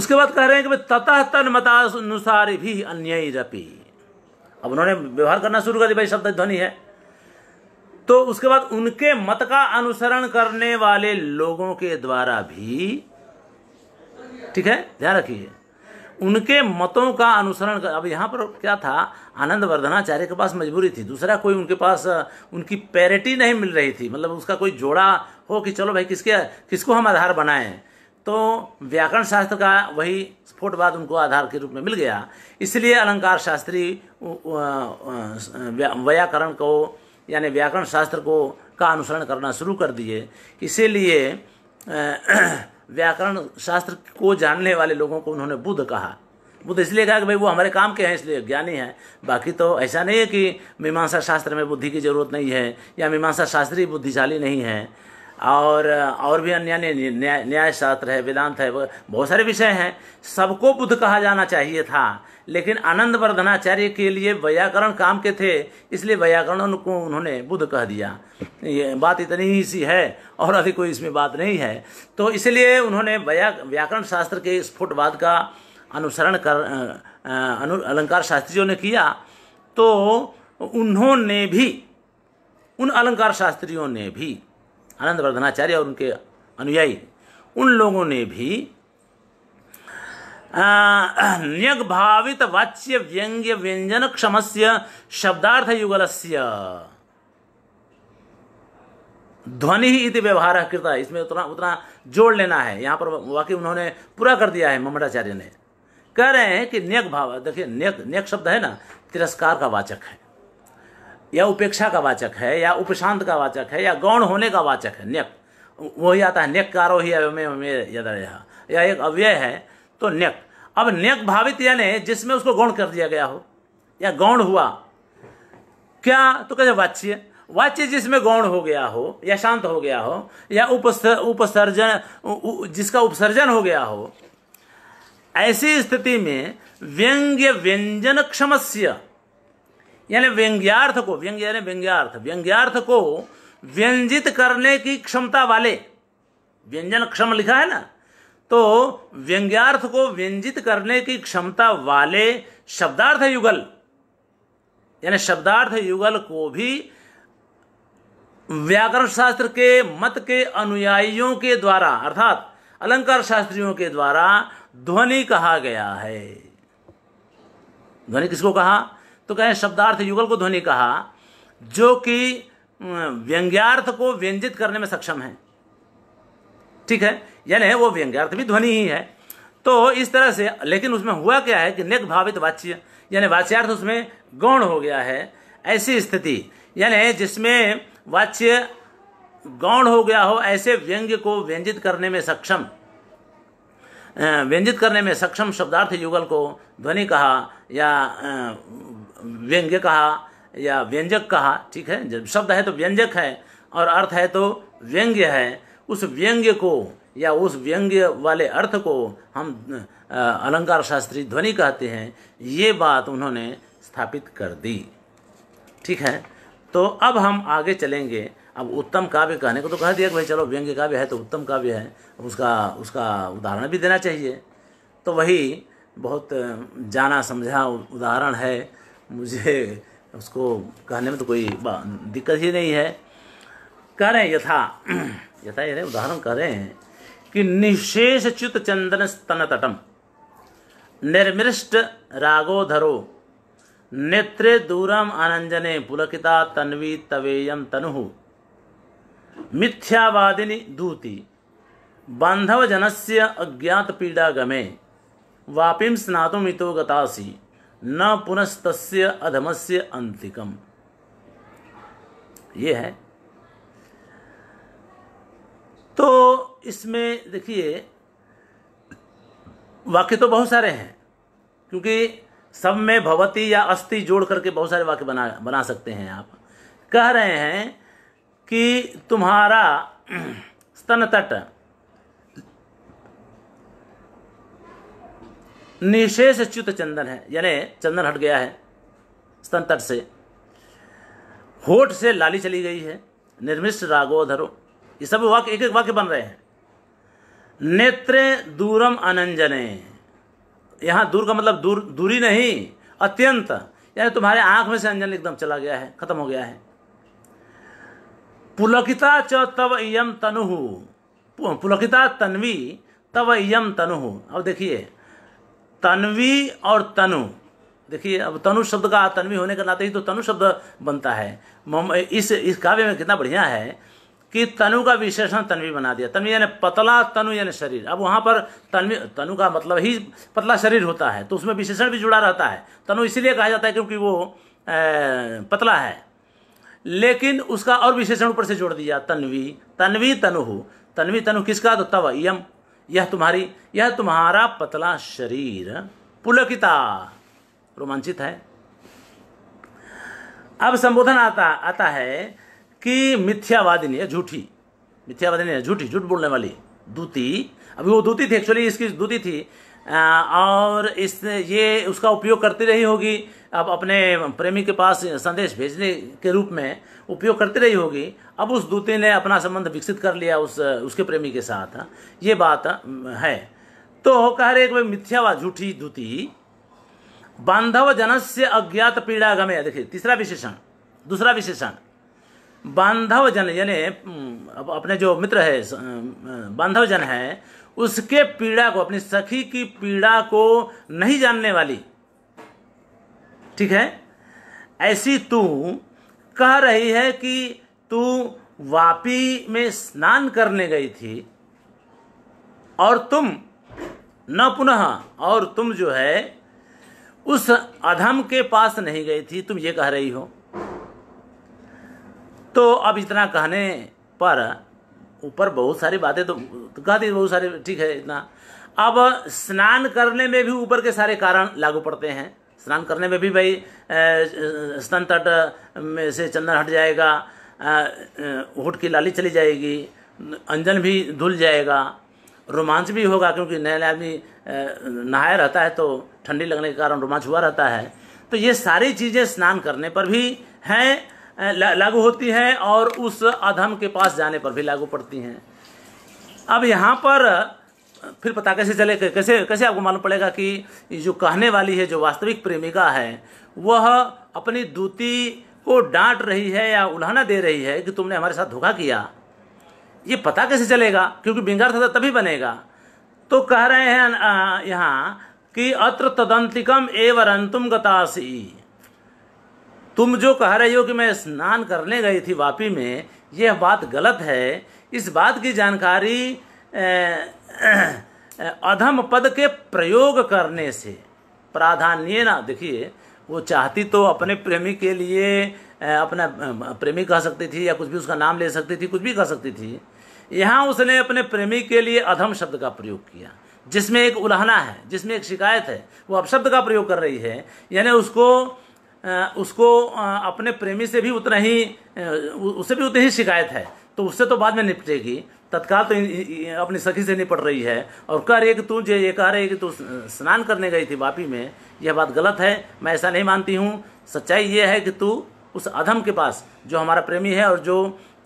Speaker 1: उसके बाद कह रहे हैं कि ततः तन अनुसार भी अन्य रपी अब उन्होंने व्यवहार करना शुरू कर दिया भाई शब्द ध्वनि है तो उसके बाद उनके मत का अनुसरण करने वाले लोगों के द्वारा भी ठीक है ध्यान रखिए उनके मतों का अनुसरण कर अब यहाँ पर क्या था आनंद वर्धनाचार्य के पास मजबूरी थी दूसरा कोई उनके पास उनकी पैरिटी नहीं मिल रही थी मतलब उसका कोई जोड़ा हो कि चलो भाई किसके किसको हम आधार बनाएं तो व्याकरण शास्त्र का वही स्फोटवाद उनको आधार के रूप में मिल गया इसलिए अलंकार शास्त्री व्याकरण को यानी व्याकरण शास्त्र को का अनुसरण करना शुरू कर दिए इसीलिए व्याकरण शास्त्र को जानने वाले लोगों को उन्होंने बुद्ध कहा बुद्ध इसलिए कहा कि भाई वो हमारे काम के हैं इसलिए ज्ञानी हैं बाकी तो ऐसा नहीं है कि मीमांसा शास्त्र में बुद्धि की जरूरत नहीं है या मीमांसा शास्त्री बुद्धिशाली नहीं है और और भी अन्य अन्य न्याय शास्त्र है वेदांत है बहुत सारे विषय हैं सबको बुद्ध कहा जाना चाहिए था लेकिन आनंद वर्धनाचार्य के लिए व्याकरण काम के थे इसलिए व्याकरण को उन्होंने बुद्ध कह दिया ये बात इतनी ही सी है और अधिक कोई इसमें बात नहीं है तो इसलिए उन्होंने व्याकरण शास्त्र के स्फुटवाद का अनुसरण कर अनु अलंकार शास्त्रियों ने किया तो उन्होंने भी उन अलंकार शास्त्रियों ने भी आनंद वर्धनाचार्य और उनके अनुयायी उन लोगों ने भी न्यग भावित वाच्य व्यंग्य व्यंजन क्षमस्य शब्दार्थ युगल ध्वनि ही इति व्यवहार करता है इसमें उतना उतना जोड़ लेना है यहाँ पर वाकई उन्होंने पूरा कर दिया है ममटाचार्य ने कह रहे हैं कि न्यक भाव देखिए न्यक न्यक शब्द है ना तिरस्कार का वाचक है या उपेक्षा का वाचक है या उपशांत का वाचक है या गौण होने का वाचक है न्यक वही आता है न्यक कारो ही यदया या एक अव्यय है तो न्यक अब न्यक भावित यानी जिसमें उसको गौण कर दिया गया हो या गौण हुआ क्या तो कहते वाच्य वाच्य जिसमें गौण हो गया हो या शांत हो गया हो या उपसर्जन जिसका उपसर्जन हो गया हो ऐसी स्थिति में व्यंग्य व्यंजन क्षमस्य यानी व्यंग्यार्थ को व्यंग्य यानी व्यंग्यार्थ व्यंग्यार्थ को व्यंजित करने की क्षमता वाले व्यंजन क्षम लिखा है ना तो व्यंग्यार्थ को व्यंजित करने की क्षमता वाले शब्दार्थ युगल यानी शब्दार्थ युगल को भी व्याकरण शास्त्र के मत के अनुयायियों के द्वारा अर्थात अलंकार शास्त्रियों के द्वारा ध्वनि कहा गया है ध्वनि किसको कहा तो कहें शब्दार्थ युगल को ध्वनि कहा जो कि व्यंग्यार्थ को व्यंजित करने में सक्षम है ठीक है यानी वो व्यंग्यार्थ भी ध्वनि ही है तो इस तरह से लेकिन उसमें हुआ क्या है कि नेक भावित वाच्य यानी वाच्यार्थ उसमें गौण हो गया है ऐसी स्थिति यानी जिसमें वाच्य गौण हो गया हो ऐसे व्यंग्य को व्यंजित करने में सक्षम व्यंजित करने में सक्षम शब्दार्थ युगल को ध्वनि कहा या व्यंग्य कहा या व्यंजक कहा ठीक है जब शब्द है तो व्यंजक है और अर्थ है तो व्यंग्य है उस व्यंग्य को या उस व्यंग्य वाले अर्थ को हम अलंकार शास्त्री ध्वनि कहते हैं ये बात उन्होंने स्थापित कर दी ठीक है तो अब हम आगे चलेंगे अब उत्तम काव्य कहने को तो कह दिया कि भाई चलो व्यंग्य काव्य है तो उत्तम काव्य है उसका उसका उदाहरण भी देना चाहिए तो वही बहुत जाना समझा उदाहरण है मुझे उसको कहने में तो कोई दिक्कत ही नहीं है कह रहे यथा यथा ये उदाहरण कह रहे हैं कि निशेष च्युत चंदन स्तन तटम निर्मृष्ट रागोधरो नेत्रे दूरम आनंजने पुलकिता तन्वी तवेयम तनु मिथ्यावादिनी दूति बांधवजन से अज्ञात पीड़ा गमे वापिम स्नातुमितो गतासी न पुनस्तस्य अधमस्य अंतिकम ये है तो इसमें देखिए वाक्य तो बहुत सारे हैं क्योंकि सब में भवती या अस्थि जोड़ करके बहुत सारे वाक्य बना बना सकते हैं आप कह रहे हैं कि तुम्हारा स्तन तट निशेष च्युत चंदन है यानी चंदन हट गया है स्तन तट से होठ से लाली चली गई है निर्मिष्ट रागो धरो ये सब वाक्य एक एक वाक्य बन रहे हैं नेत्रे दूरम अनंजने यहाँ दूर का मतलब दूर दूरी नहीं अत्यंत यानी तुम्हारे आंख में से अंजन एकदम चला गया है खत्म हो गया है पुलकिता च तव यम तनुहु पुलकिता तन्वी तव यम तनुहु अब देखिए तन्वी और तनु देखिए अब तनु शब्द का तन्वी होने के नाते ही तो तनु शब्द बनता है इस इस काव्य में कितना बढ़िया है कि तनु का विशेषण तन्वी बना दिया तन्वी यानी पतला तनु यानी शरीर अब वहाँ पर तन्वी तनु का मतलब ही पतला शरीर होता है तो उसमें विशेषण भी जुड़ा रहता है तनु इसीलिए कहा जाता है क्योंकि वो ए, पतला है लेकिन उसका और विशेषण ऊपर से जोड़ दिया तन्वी तन्वी तनु तन्वी तनु किसका तो तव यम यह तुम्हारी यह तुम्हारा पतला शरीर पुलकिता रोमांचित है अब संबोधन आता आता है कि मिथ्यावादिनी है झूठी मिथ्यावादिनी है झूठी झूठ बोलने वाली दूती अभी वो दूती थी एक्चुअली इसकी दूती थी और इसने ये उसका उपयोग करती रही होगी अब अपने प्रेमी के पास संदेश भेजने के रूप में उपयोग करती रही होगी अब उस दूती ने अपना संबंध विकसित कर लिया उस उसके प्रेमी के साथ ये बात है तो कह रहे एक मिथ्या व झूठी दूती बांधव जनस्य अज्ञात पीड़ा गमे देखिए तीसरा विशेषण दूसरा विशेषण बांधव जन यानी अपने जो मित्र है बांधव जन है उसके पीड़ा को अपनी सखी की पीड़ा को नहीं जानने वाली ठीक है ऐसी तू कह रही है कि तू वापी में स्नान करने गई थी और तुम न पुनः और तुम जो है उस अधम के पास नहीं गई थी तुम ये कह रही हो तो अब इतना कहने पर ऊपर बहुत सारी बातें तो कहती बहुत सारी ठीक है इतना अब स्नान करने में भी ऊपर के सारे कारण लागू पड़ते हैं स्नान करने में भी भाई स्तन तट में से चंदन हट जाएगा होठ की लाली चली जाएगी अंजन भी धुल जाएगा रोमांच भी होगा क्योंकि नया नया आदमी नहाया रहता है तो ठंडी लगने के कारण रोमांच हुआ रहता है तो ये सारी चीज़ें स्नान करने पर भी हैं लागू होती हैं और उस अधम के पास जाने पर भी लागू पड़ती हैं अब यहाँ पर फिर पता कैसे चले कैसे कैसे आपको मालूम पड़ेगा कि जो कहने वाली है जो वास्तविक प्रेमिका है वह अपनी दूती को डांट रही है या उल्हाना दे रही है कि तुमने हमारे साथ धोखा किया ये पता कैसे चलेगा क्योंकि बिंगार था तो तभी बनेगा तो कह रहे हैं यहाँ कि अत्र तदंतिकम एवर अंतुम गतासी तुम जो कह रही हो कि मैं स्नान करने गई थी वापी में यह बात गलत है इस बात की जानकारी अधम पद के प्रयोग करने से प्राधान्य ना देखिए वो चाहती तो अपने प्रेमी के लिए अपना प्रेमी कह सकती थी या कुछ भी उसका नाम ले सकती थी कुछ भी कह सकती थी यहाँ उसने अपने प्रेमी के लिए अधम शब्द का प्रयोग किया जिसमें एक उलहना है जिसमें एक शिकायत है वो अपशब्द का प्रयोग कर रही है यानी उसको उसको अपने प्रेमी से भी उतना ही उससे भी उतनी ही शिकायत है तो उससे तो बाद में निपटेगी तत्काल तो अपनी सखी से निपट रही है और कह रही कि तू जो ये कह रही कि तू स्नान करने गई थी वापी में यह बात गलत है मैं ऐसा नहीं मानती हूँ सच्चाई ये है कि तू उस अधम के पास जो हमारा प्रेमी है और जो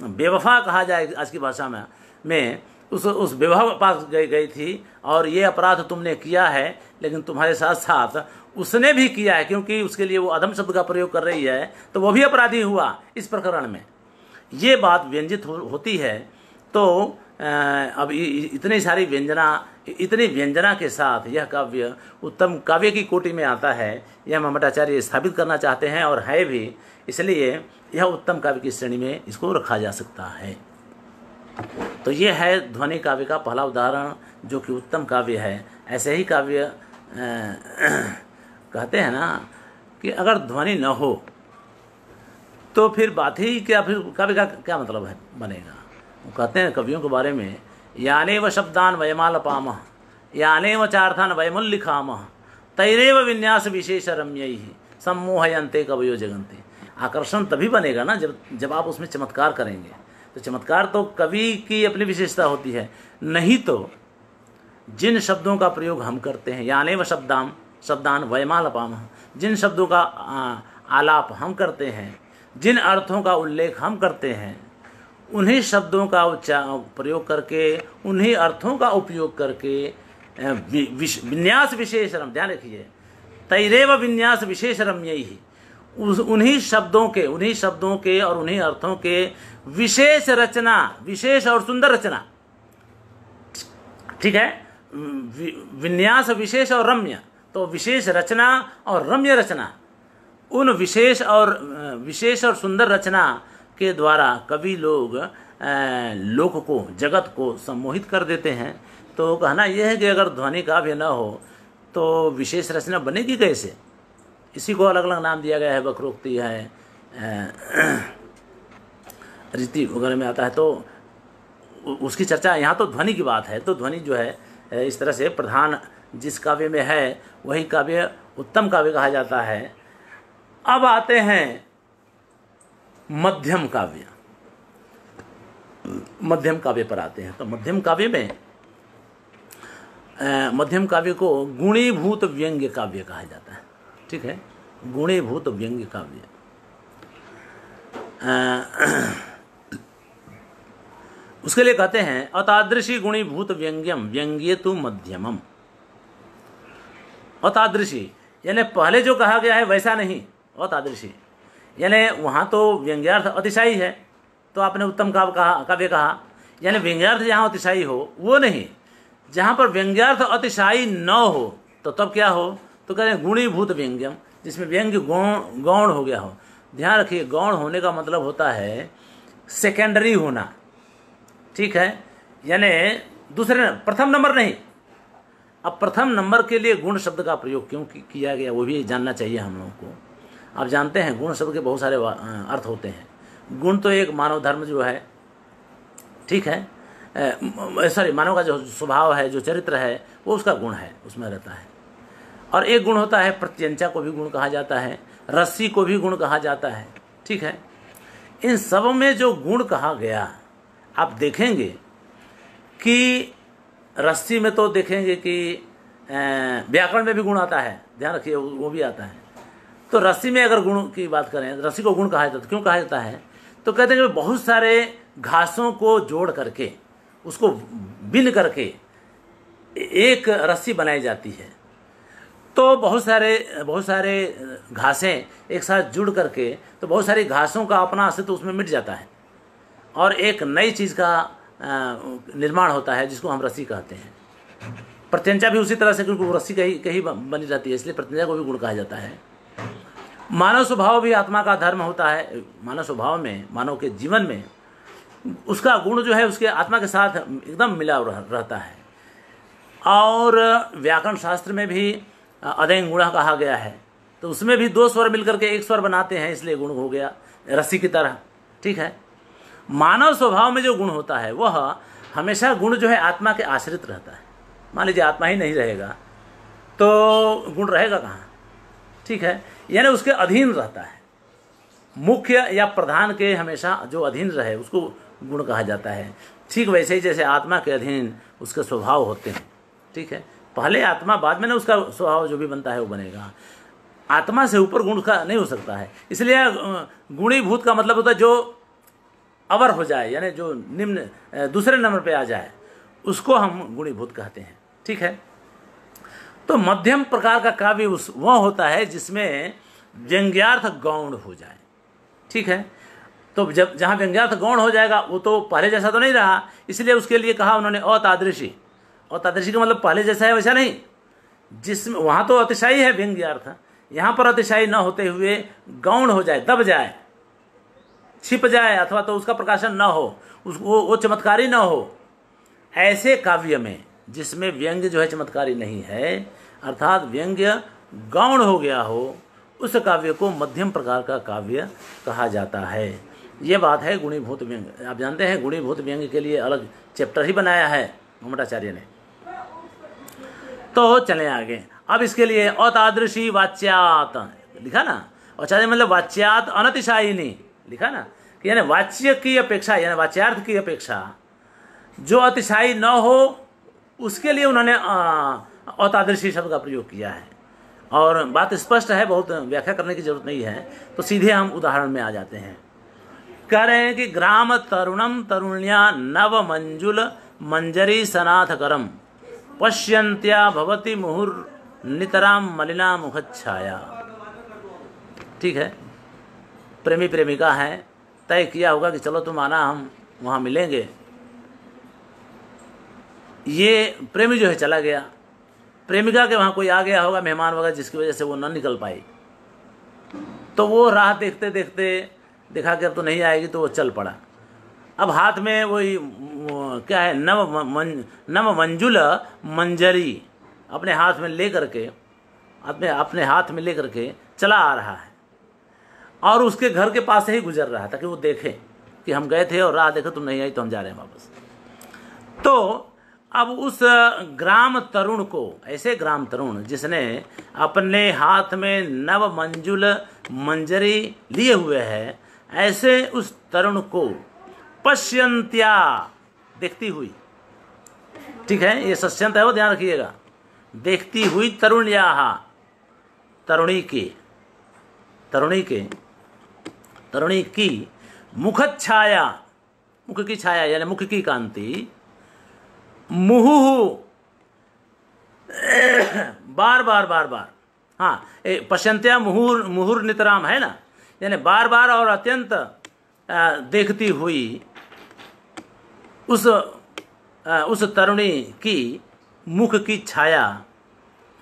Speaker 1: बेवफा कहा जाए आज की भाषा में में उस उस विवाह पास गई गई थी और ये अपराध तुमने किया है लेकिन तुम्हारे साथ साथ उसने भी किया है क्योंकि उसके लिए वो अधम शब्द का प्रयोग कर रही है तो वो भी अपराधी हुआ इस प्रकरण में ये बात व्यंजित हो, होती है तो अब इतने सारी व्यंजना इतनी व्यंजना के साथ यह काव्य उत्तम काव्य की कोटि में आता है यह ममटाचार्य स्थापित करना चाहते हैं और है भी इसलिए यह उत्तम काव्य की श्रेणी में इसको रखा जा सकता है तो यह है ध्वनि काव्य का पहला उदाहरण जो कि उत्तम काव्य है ऐसे ही काव्य कहते हैं ना कि अगर ध्वनि न हो तो फिर बात ही क्या फिर काव्य का क्या मतलब है बनेगा कहते हैं कवियों के बारे में याने व शब्दान वयमाल पाम याने व चार्थान वयमुल्लिखाम तैरव विन्यास विशेष रम्य ही सम्मोहयंते कवयो जगंते आकर्षण तभी बनेगा ना जब जब आप उसमें चमत्कार करेंगे तो चमत्कार तो कवि की अपनी विशेषता होती है नहीं तो जिन शब्दों का प्रयोग हम करते हैं याने व शब्दाम शब्दान वयमालपाम जिन शब्दों का आलाप हम करते हैं जिन अर्थों का उल्लेख हम करते हैं उन्हीं शब्दों का प्रयोग करके उन्हीं अर्थों का उपयोग करके विन्यास विशेष रम ध्यान रखिए तैरेव विन्यास विशेष रम्य ही उन्हीं शब्दों के उन्हीं शब्दों के और उन्हीं अर्थों के विशेष रचना विशेष और सुंदर रचना ठीक है विन्यास विशेष और रम्य तो विशेष रचना और रम्य रचना उन विशेष और विशेष और सुंदर रचना के द्वारा कभी लोग लोक को जगत को सम्मोहित कर देते हैं तो कहना यह है कि अगर ध्वनि काव्य न हो तो विशेष रचना बनेगी कैसे इसी को अलग अलग नाम दिया गया है वक्रोक्ति है रीति वगैरह में आता है तो उसकी चर्चा यहाँ तो ध्वनि की बात है तो ध्वनि जो है इस तरह से प्रधान जिस काव्य में है वही काव्य उत्तम काव्य कहा जाता है अब आते हैं मध्यम काव्य मध्यम काव्य पर आते हैं तो मध्यम काव्य में मध्यम काव्य को गुणीभूत व्यंग्य काव्य कहा जाता है ठीक है गुणीभूत व्यंग्य काव्य उसके लिए कहते हैं अतादृशी गुणीभूत व्यंग्यम व्यंग्य तो मध्यमम अतादृशी यानी पहले जो कहा गया है वैसा नहीं अतादृशी यानी वहाँ तो व्यंग्यार्थ अतिशाई है तो आपने उत्तम काव्य कहा काव्य कहा यानी व्यंग्यार्थ जहाँ अतिशाई हो वो नहीं जहाँ पर व्यंग्यार्थ अतिशाई न हो तो तब क्या हो तो कह रहे हैं गुणीभूत व्यंग्यम जिसमें व्यंग्य गौण गौण हो गया हो ध्यान रखिए गौण होने का मतलब होता है सेकेंडरी होना ठीक है यानी दूसरे प्रथम नंबर नहीं अब प्रथम नंबर के लिए गुण शब्द का प्रयोग क्यों किया गया वो भी जानना चाहिए हम लोगों को आप जानते हैं गुण शब्द के बहुत सारे अर्थ होते हैं गुण तो एक मानव धर्म जो है ठीक है सॉरी मानव का जो स्वभाव है जो चरित्र है वो उसका गुण है उसमें रहता है और एक गुण होता है प्रत्यंचा को भी गुण कहा जाता है रस्सी को भी गुण कहा जाता है ठीक है इन सब में जो गुण कहा गया आप देखेंगे कि रस्सी में तो देखेंगे कि व्याकरण में भी गुण आता है ध्यान रखिए वो भी आता है तो रस्सी में अगर गुण की बात करें रस्सी को गुण कहा जाता है तो क्यों कहा जाता है तो कहते हैं कि बहुत सारे घासों को जोड़ करके उसको बिन करके एक रस्सी बनाई जाती है तो बहुत सारे बहुत सारे घासें एक साथ जुड़ करके तो बहुत सारी घासों का अपना अस्तित्व तो उसमें मिट जाता है और एक नई चीज़ का निर्माण होता है जिसको हम रस्सी कहते हैं प्रत्यंचा भी उसी तरह से क्योंकि रस्सी कहीं कहीं बनी जाती है इसलिए प्रत्यंचा को भी गुण कहा जाता है मानव स्वभाव भी आत्मा का धर्म होता है मानव स्वभाव में मानव के जीवन में उसका गुण जो है उसके आत्मा के साथ एकदम मिला रहता है और व्याकरण शास्त्र में भी अदय गुण कहा गया है तो उसमें भी दो स्वर मिलकर के एक स्वर बनाते हैं इसलिए गुण हो गया रस्सी की तरह ठीक है मानव स्वभाव में जो गुण होता है वह हमेशा गुण जो है आत्मा के आश्रित रहता है मान लीजिए आत्मा ही नहीं रहेगा तो गुण रहेगा कहाँ ठीक है यानी उसके अधीन रहता है मुख्य या प्रधान के हमेशा जो अधीन रहे उसको गुण कहा जाता है ठीक वैसे ही जैसे आत्मा के अधीन उसके स्वभाव होते हैं ठीक है पहले आत्मा बाद में ना उसका स्वभाव जो भी बनता है वो बनेगा आत्मा से ऊपर गुण का नहीं हो सकता है इसलिए गुणीभूत का मतलब होता है जो अवर हो जाए यानी जो निम्न दूसरे नंबर पे आ जाए उसको हम गुणीभूत कहते हैं ठीक है तो मध्यम प्रकार का काव्य उस वह होता है जिसमें व्यंग्यार्थ गौण हो जाए ठीक है तो जब जहाँ व्यंग्यार्थ गौण हो जाएगा वो तो पहले जैसा तो नहीं रहा इसलिए उसके लिए कहा उन्होंने अतादृशी अतादृशी का मतलब पहले जैसा है वैसा नहीं जिसमें वहाँ तो अतिशायी है व्यंग्यार्थ यहाँ पर अतिशायी न होते हुए गौण हो जाए दब जाए छिप जाए अथवा तो उसका प्रकाशन न हो उसको वो चमत्कारी न हो ऐसे काव्य में जिसमें व्यंग्य जो है चमत्कारी नहीं है अर्थात व्यंग्य गौण हो गया हो उस काव्य को मध्यम प्रकार का काव्य कहा जाता है ये बात है गुणीभूत व्यंग आप जानते हैं गुणीभूत व्यंग के लिए अलग चैप्टर ही बनाया है ममटाचार्य ने तो चले आगे अब इसके लिए अतादृशी वाच्यात लिखा ना आचार्य मतलब वाच्यात अनतिशायिनी लिखा ना कि यानी वाच्य की अपेक्षा यानी वाच्यार्थ की अपेक्षा जो अतिशाही न हो उसके लिए उन्होंने औतादृशी शब्द का प्रयोग किया है और बात स्पष्ट है बहुत व्याख्या करने की जरूरत नहीं है तो सीधे हम उदाहरण में आ जाते हैं कह रहे हैं कि ग्राम तरुणम तरुण्या नव मंजुल मंजरी सनाथ करम पश्यंत्या भवती मुहुर नितराम मलिना मुखच्छाया ठीक है प्रेमी प्रेमिका है तय किया होगा कि चलो तुम आना हम वहाँ मिलेंगे ये प्रेमी जो है चला गया प्रेमिका के वहाँ कोई आ गया होगा मेहमान वगैरह जिसकी वजह से वो न निकल पाई तो वो राह देखते देखते दिखा कि अब तो नहीं आएगी तो वो चल पड़ा अब हाथ में वही क्या है नव मन, नव मंजुल मंजरी अपने हाथ में ले करके अपने अपने हाथ में ले करके चला आ रहा है और उसके घर के पास से ही गुजर रहा था कि वो देखे कि हम गए थे और राह देखे तुम नहीं आई तो हम जा रहे हैं वापस तो अब उस ग्राम तरुण को ऐसे ग्राम तरुण जिसने अपने हाथ में नव मंजुल मंजरी लिए हुए है ऐसे उस तरुण को पश्यंत्या देखती हुई ठीक है ये सस्यंत है वो ध्यान रखिएगा देखती हुई तरुण या तरुणी के तरुणी के तरुणी की मुख छाया मुख की छाया यानी मुख की कांति मुहु बार बार बार बार हाँ पश्यंत्या मुहूर् मुहूर् नितराम है ना यानी बार बार और अत्यंत देखती हुई उस उस तरुणी की मुख की छाया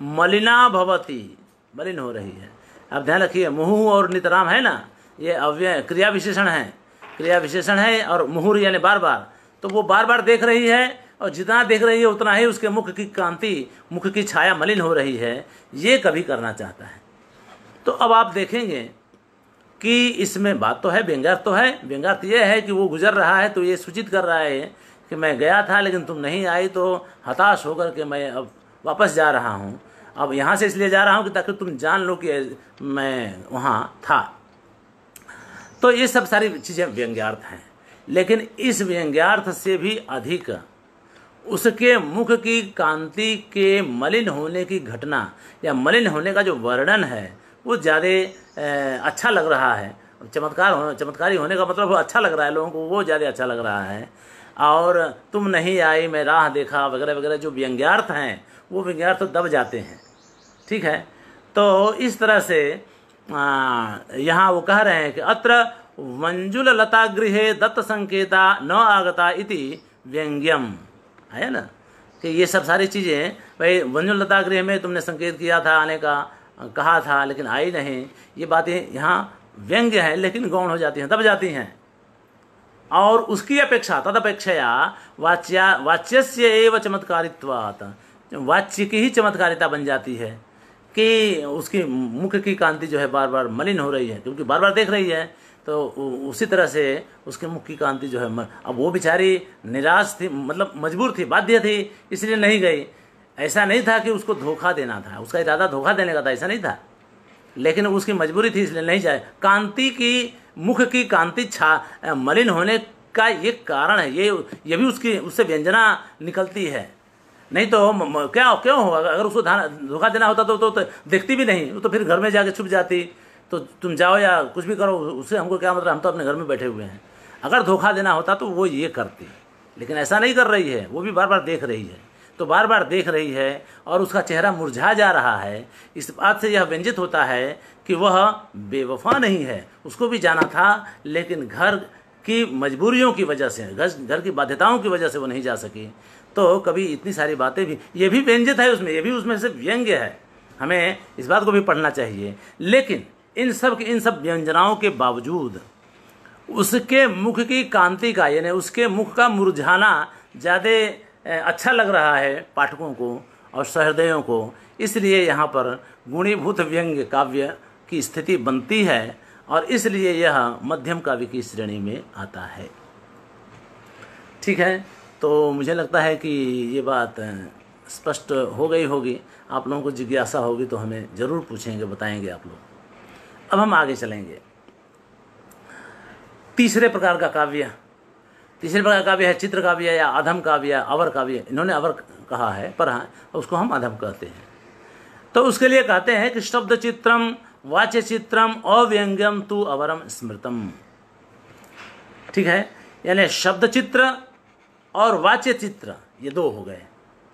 Speaker 1: मलिना भवती मलिन हो रही है अब ध्यान रखिए मुहू और नितराम है ना ये अव्यय क्रिया विशेषण है क्रिया विशेषण है और मुहूर् यानी बार बार तो वो बार बार देख रही है और जितना देख रही है उतना ही उसके मुख की कांति मुख की छाया मलिन हो रही है ये कभी करना चाहता है तो अब आप देखेंगे कि इसमें बात तो है व्यंगार्थ तो है व्यंगार्थ यह है कि वो गुजर रहा है तो ये सूचित कर रहा है कि मैं गया था लेकिन तुम नहीं आई तो हताश होकर के मैं अब वापस जा रहा हूँ अब यहाँ से इसलिए जा रहा हूँ कि ताकि तुम जान लो कि मैं वहाँ था तो ये सब सारी चीज़ें व्यंग्यार्थ हैं लेकिन इस व्यंग्यार्थ से भी अधिक उसके मुख की कांति के मलिन होने की घटना या मलिन होने का जो वर्णन है वो ज़्यादा अच्छा लग रहा है चमत्कार हो चमत्कारी होने का मतलब अच्छा लग रहा है लोगों को वो ज़्यादा अच्छा लग रहा है और तुम नहीं आई मैं राह देखा वगैरह वगैरह जो व्यंग्यार्थ हैं वो व्यंग्यार्थ दब जाते हैं ठीक है तो इस तरह से यहाँ वो कह रहे हैं कि अत्र मंजुल लता गृह दत्त संकेता न आगता इति व्यंग्यम है ना कि ये सब सारी चीज़ें भाई वंजु लता गृह में तुमने संकेत किया था आने का कहा था लेकिन आई नहीं ये बातें यहाँ व्यंग्य हैं लेकिन गौण हो जाती हैं दब जाती हैं और उसकी अपेक्षा तदपेक्षया वाच्या वाच्यस्य एवं चमत्कारित्वात वाच्य की ही चमत्कारिता बन जाती है कि उसकी मुख की कांति जो है बार बार मलिन हो रही है क्योंकि बार बार देख रही है तो उसी तरह से उसके मुख की कांति जो है मर अब वो बेचारी निराश थी मतलब मजबूर थी बाध्य थी इसलिए नहीं गई ऐसा नहीं था कि उसको धोखा देना था उसका इरादा धोखा देने का था ऐसा नहीं था लेकिन उसकी मजबूरी थी इसलिए नहीं जाए कांति की मुख की कांति छा मलिन होने का ये कारण है ये ये भी उसकी उससे व्यंजना निकलती है नहीं तो म, म, क्या क्यों होगा अगर उसको धोखा देना होता तो, तो, तो देखती भी नहीं तो फिर घर में जाके छुप जाती तो तुम जाओ या कुछ भी करो उससे हमको क्या मतलब हम तो अपने घर में बैठे हुए हैं अगर धोखा देना होता तो वो ये करती लेकिन ऐसा नहीं कर रही है वो भी बार बार देख रही है तो बार बार देख रही है और उसका चेहरा मुरझा जा रहा है इस बात से यह व्यंजित होता है कि वह बेवफा नहीं है उसको भी जाना था लेकिन घर की मजबूरियों की वजह से घर घर की बाध्यताओं की वजह से वो नहीं जा सकी तो कभी इतनी सारी बातें भी ये भी व्यंजित है उसमें ये भी उसमें से व्यंग्य है हमें इस बात को भी पढ़ना चाहिए लेकिन इन सब इन सब व्यंजनाओं के बावजूद उसके मुख की कांति का यानी उसके मुख का मुरझाना ज़्यादा अच्छा लग रहा है पाठकों को और सहृदयों को इसलिए यहाँ पर गुणीभूत व्यंग्य काव्य की स्थिति बनती है और इसलिए यह मध्यम काव्य की श्रेणी में आता है ठीक है तो मुझे लगता है कि ये बात स्पष्ट हो गई होगी आप लोगों को जिज्ञासा होगी तो हमें ज़रूर पूछेंगे बताएंगे आप लोग अब हम आगे चलेंगे तीसरे प्रकार का काव्य तीसरे प्रकार का काव्य है चित्र काव्य या अधम काव्य अवर काव्य इन्होंने अवर कहा है पर हाँ उसको हम अधम कहते हैं तो उसके लिए कहते हैं कि शब्द चित्रम वाच्य चित्रम अव्यंग्यम तू अवरम स्मृतम ठीक है यानी शब्द चित्र और वाच्य चित्र ये दो हो गए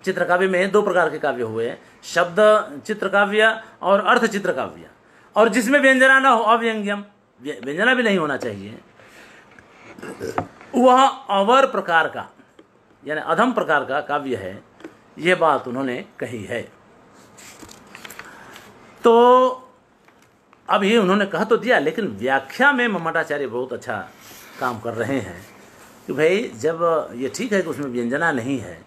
Speaker 1: चित्रकाव्य में दो प्रकार के काव्य हुए हैं शब्द चित्रकाव्य और अर्थ चित्रकाव्य और जिसमें व्यंजना ना हो अव्यंग्यम व्यंजना भी नहीं होना चाहिए वह अवर प्रकार का यानी अधम प्रकार का काव्य है ये बात उन्होंने कही है तो अब ये उन्होंने कहा तो दिया लेकिन व्याख्या में ममटाचार्य बहुत अच्छा काम कर रहे हैं कि भाई जब ये ठीक है कि उसमें व्यंजना नहीं है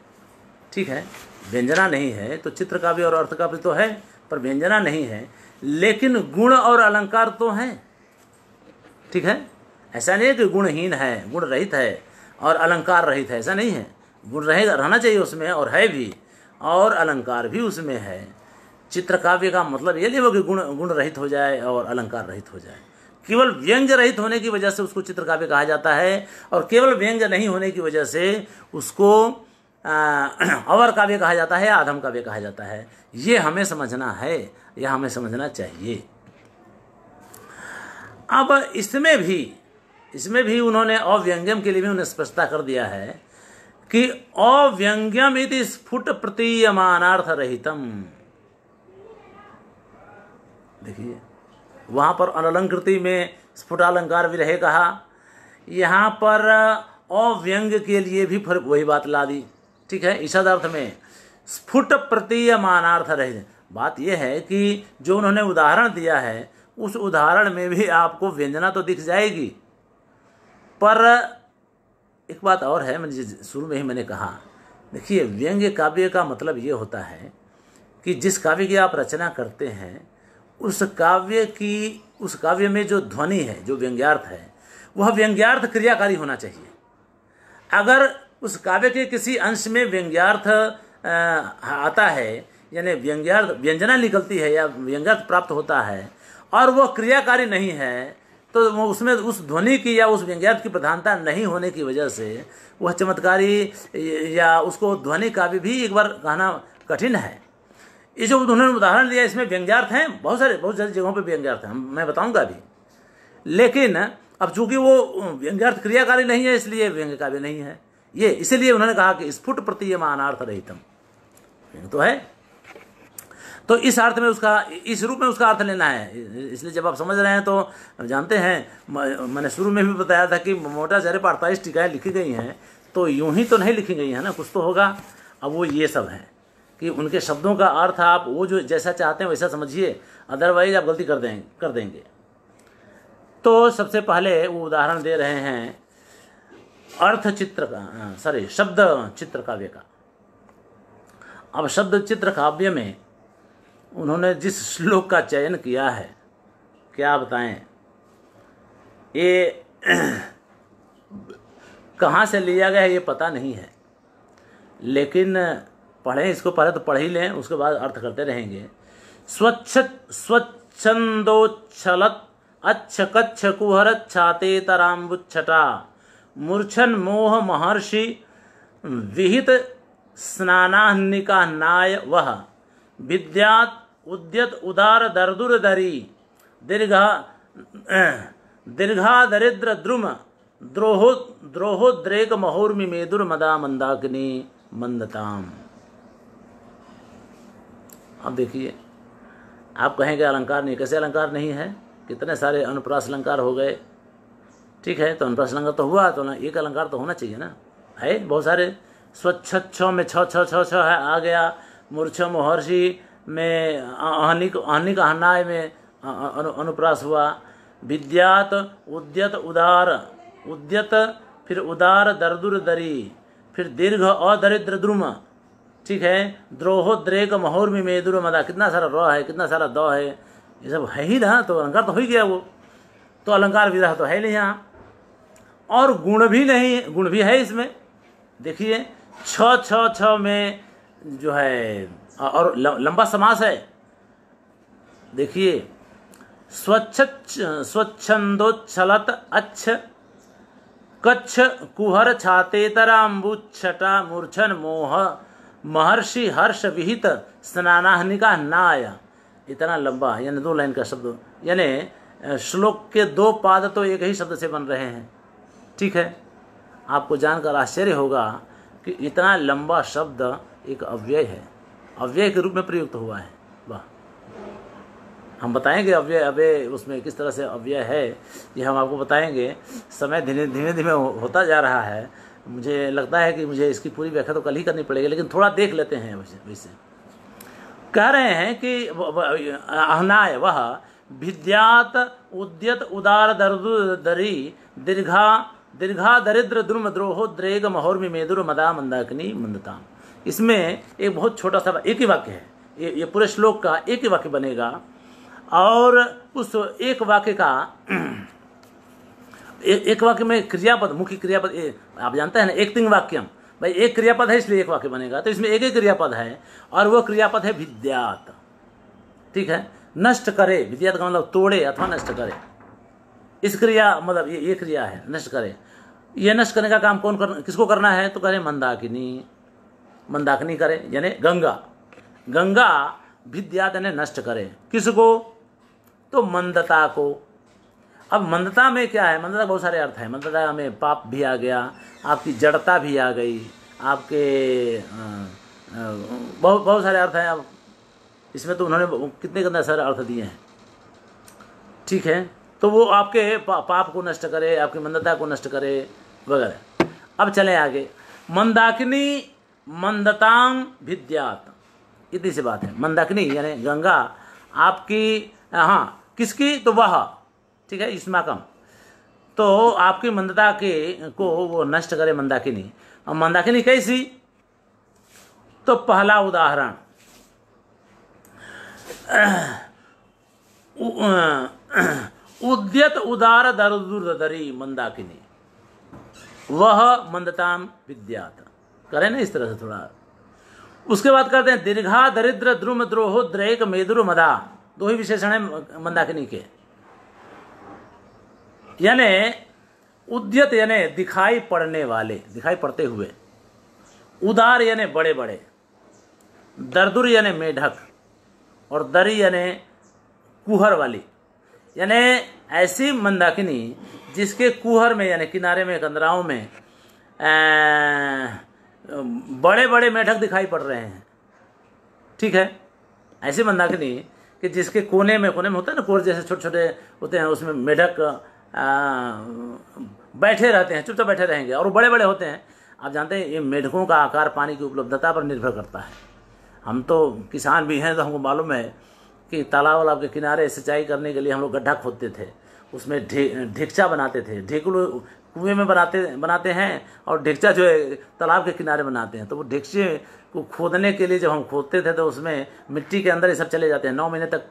Speaker 1: ठीक है व्यंजना नहीं है तो चित्र काव्य और अर्थ काव्य तो है पर व्यंजना नहीं है लेकिन गुण और अलंकार तो हैं ठीक है ऐसा नहीं है कि गुणहीन है गुण रहित है और अलंकार रहित है ऐसा नहीं है गुण रहेगा रहना चाहिए उसमें और है भी और अलंकार भी उसमें है चित्रकाव्य का मतलब ये नहीं हो कि गुण गुण रहित हो जाए और अलंकार रहित हो जाए केवल व्यंग रहित होने की वजह से उसको चित्रकाव्य कहा जाता है और केवल व्यंग नहीं होने की वजह से उसको अवर काव्य कहा जाता है आधम काव्य कहा जाता है ये हमें समझना है यह हमें समझना चाहिए अब इसमें भी इसमें भी उन्होंने अव्यंग्यम के लिए भी उन्हें स्पष्टता कर दिया है कि अव्यंग्यम इति स्फुट प्रतीयमानार्थ रहितम देखिए वहां पर अनलंकृति में स्फुटालंकार भी रहे कहा यहां पर अव्यंग के लिए भी फिर वही बात ला दी ठीक है इसादार्थ में स्फुट प्रतीयमानार्थ रहित बात यह है कि जो उन्होंने उदाहरण दिया है उस उदाहरण में भी आपको व्यंजना तो दिख जाएगी पर एक बात और है मैंने शुरू में ही मैंने कहा देखिए व्यंग्य काव्य का मतलब ये होता है कि जिस काव्य की आप रचना करते हैं उस काव्य की उस काव्य में जो ध्वनि है जो व्यंग्यार्थ है वह व्यंग्यार्थ क्रियाकारी होना चाहिए अगर उस काव्य के किसी अंश में व्यंग्यार्थ आता है यानी व्यंग्यार्थ व्यंजना निकलती है या व्यंग्यार्थ प्राप्त होता है और वह क्रियाकारी नहीं है तो उसमें उस ध्वनि की या उस व्यंग्यार्थ की प्रधानता नहीं होने की वजह से वह चमत्कारी या उसको ध्वनि का भी, भी एक बार कहना कठिन है ये जो उन्होंने उदाहरण दिया इसमें व्यंग्यार्थ हैं बहुत सारे बहुत सारी जगहों पर व्यंग्यार्थ हैं मैं बताऊंगा अभी लेकिन अब चूंकि वो व्यंग्यार्थ क्रियाकारी नहीं है इसलिए व्यंग्य का भी नहीं है ये इसीलिए उन्होंने कहा कि स्फुट प्रतीयमानार्थ रहितम तो है तो इस अर्थ में उसका इस रूप में उसका अर्थ लेना है इसलिए जब आप समझ रहे हैं तो जानते हैं मैंने शुरू में भी बताया था कि मोटा चेहरे पर अड़तालीस टीकाएँ लिखी गई हैं तो यूं ही तो नहीं लिखी गई हैं ना कुछ तो होगा अब वो ये सब हैं कि उनके शब्दों का अर्थ आप वो जो जैसा चाहते हैं वैसा समझिए अदरवाइज आप गलती कर दें कर देंगे तो सबसे पहले वो उदाहरण दे रहे हैं अर्थ चित्र का सॉरी हाँ, शब्द चित्र काव्य का अब शब्द चित्र काव्य में उन्होंने जिस श्लोक का चयन किया है क्या बताएं ये कहाँ से लिया गया है ये पता नहीं है लेकिन पढ़ें इसको पहले तो पढ़ ही लें उसके बाद अर्थ करते रहेंगे स्वच्छ स्वच्छंदोच्छलत अच्छ कच्छ कुहर छाते तराम्बुच्छटा मूर्छन मोह महर्षि विहित स्नानिका नाय वह विद्यात उद्यत उदार दरदुर धरी दीर्घा दीर्घा दरिद्र द्रुम द्रोहो द्रोहोद्रेक महोर्मी मेदुर मदा मंदाकिनी मंदताम अब देखिए आप कहेंगे अलंकार नहीं कैसे अलंकार नहीं है कितने सारे अनुप्रास अलंकार हो गए ठीक है तो अनुप्रास अलंकार तो हुआ तो ना एक अलंकार तो होना चाहिए ना है बहुत सारे स्वच्छ छ में छ छ छ है आ गया मूर्छ मोहर्षि में अहनी अहनी हनाय में अनु, अनुप्रास हुआ विद्यात उद्यत उदार उद्यत फिर उदार दरदुर दरी फिर दीर्घ अदरिद्र द्रुम ठीक है द्रोहो द्रेक महोर में मेदुर मदा कितना सारा र है कितना सारा द है ये सब है ही रहा तो अलंकार तो हो ही गया वो तो अलंकार विधा तो है नहीं यहाँ और गुण भी नहीं गुण भी है इसमें देखिए छ छ छ में जो है हाँ, और लंबा समास है देखिए स्वच्छ स्वच्छंदोच्छलत अच्छ कच्छ कुहर छातेतराम्बुच्छटा मूर्छन मोह महर्षि हर्ष विहित स्नानाहनिका ना आया इतना लंबा यानी दो लाइन का शब्द यानी श्लोक के दो पाद तो एक ही शब्द से बन रहे हैं ठीक है आपको जानकर आश्चर्य होगा कि इतना लंबा शब्द एक अव्यय है अव्यय के रूप में प्रयुक्त हुआ है वाह हम बताएंगे अव्यय अव्यय उसमें किस तरह से अव्यय है ये हम आपको बताएंगे समय धीरे धीरे धीरे होता जा रहा है मुझे लगता है कि मुझे इसकी पूरी व्याख्या तो कल ही करनी पड़ेगी लेकिन थोड़ा देख लेते हैं वैसे कह रहे हैं कि अहनाय वह विद्यात उद्यत उदार दरी दीर्घा दीर्घा दरिद्र द्रुम द्रोहो द्रेग महोर्मी मेदुर मदा मंदाकिनी मंदताम इसमें एक बहुत छोटा सा एक ही वाक्य है ये, ये पूरे श्लोक का एक ही वाक्य बनेगा और उस एक वाक्य का ए, एक वाक्य में क्रियापद मुख्य क्रियापद ए, आप जानते हैं ना एक तिंग वाक्यम भाई एक क्रियापद है इसलिए एक वाक्य बनेगा तो इसमें एक ही क्रियापद है और वो क्रियापद है विद्यात ठीक है नष्ट करे विद्यात का मतलब तोड़े अथवा नष्ट करे इस क्रिया मतलब ये ये क्रिया है नष्ट करे ये नष्ट करने का काम कौन कर किसको करना है तो करें मंदाकिनी मंदाकिनी करे यानी गंगा गंगा विद्या ने नष्ट करे किसको तो मंदता को अब मंदता में क्या है मंदता बहुत सारे अर्थ है मंदता में पाप भी आ गया आपकी जड़ता भी आ गई आपके बहुत बहुत सारे अर्थ हैं अब इसमें तो उन्होंने कितने कितने सारे अर्थ दिए हैं ठीक है तो वो आपके पा, पाप को नष्ट करे आपकी मंदता को नष्ट करे वगैरह अब चले आगे मंदाकिनी मंदताम विद्यात इतनी सी बात है मंदाकिनी यानी गंगा आपकी हाँ किसकी तो वह ठीक है कम तो आपकी मंदता के को वो नष्ट करे मंदाकिनी और मंदाकिनी कैसी तो पहला उदाहरण उद्यत उदार दर दुर्दरी मंदाकिनी वह मंदताम विद्यात करें ना इस तरह से थोड़ा उसके बाद करते हैं दीर्घा दरिद्र द्रुम द्रोह द्रेक मेद्रु मदा दो ही विशेषण है मंदाकिनी के यानी उद्यत यानी दिखाई पड़ने वाले दिखाई पड़ते हुए उदार यानी बड़े बड़े दरदुर यानी मेढक और दरी यानी कुहर वाली यानी ऐसी मंदाकिनी जिसके कुहर में यानी किनारे में कंदराओं में बड़े बड़े मेढक दिखाई पड़ रहे हैं ठीक है ऐसे मंदाकिनी कि जिसके कोने में कोने में होता है ना कोर जैसे छोटे छोटे होते हैं उसमें मेढक बैठे रहते हैं चुपचाप बैठे रहेंगे और बड़े बड़े होते हैं आप जानते हैं ये मेढकों का आकार पानी की उपलब्धता पर निर्भर करता है हम तो किसान भी हैं तो हमको मालूम है कि तालाब वालाब के किनारे सिंचाई करने के लिए हम लोग गड्ढा खोदते थे उसमें ढिकचा बनाते थे ढेकुल कुएं में बनाते बनाते हैं और ढेकचा जो है तालाब के किनारे बनाते हैं तो वो ढेकचे को खोदने के लिए जब हम खोदते थे तो उसमें मिट्टी के अंदर ये सब चले जाते हैं नौ महीने तक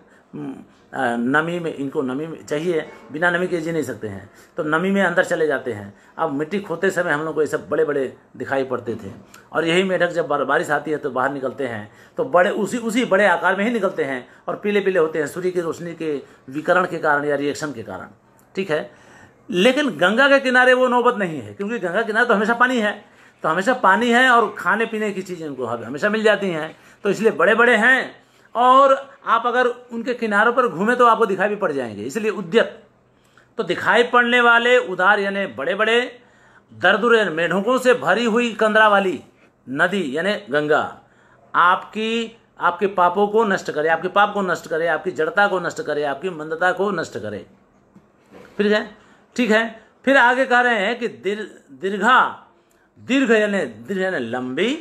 Speaker 1: नमी में इनको नमी में चाहिए बिना नमी के जी नहीं सकते हैं तो नमी में अंदर चले जाते हैं अब मिट्टी खोते समय हम लोग को ये सब बड़े बड़े दिखाई पड़ते थे और यही मेढक जब बारिश आती है तो बाहर निकलते हैं तो बड़े उसी उसी बड़े आकार में ही निकलते हैं और पीले पीले होते हैं सूर्य की रोशनी के विकरण के कारण या रिएक्शन के कारण ठीक है लेकिन गंगा के किनारे वो नौबत नहीं है क्योंकि गंगा किनारे तो हमेशा पानी है तो हमेशा पानी है और खाने पीने की चीज़ें उनको हमेशा मिल जाती हैं तो इसलिए बड़े बड़े हैं और आप अगर उनके किनारों पर घूमें तो आपको दिखाई भी पड़ जाएंगे इसलिए उद्यत तो दिखाई पड़ने वाले उदार यानी बड़े बड़े दर्दुर मेढकों से भरी हुई कंदरा वाली नदी यानी गंगा आपकी आपके पापों को नष्ट करे आपके पाप को नष्ट करे आपकी जड़ता को नष्ट करे आपकी मंदता को नष्ट करे फिर जाए ठीक है फिर आगे कह रहे हैं कि दीर्घा दीर्घ यानी दीर्घ यानी लंबी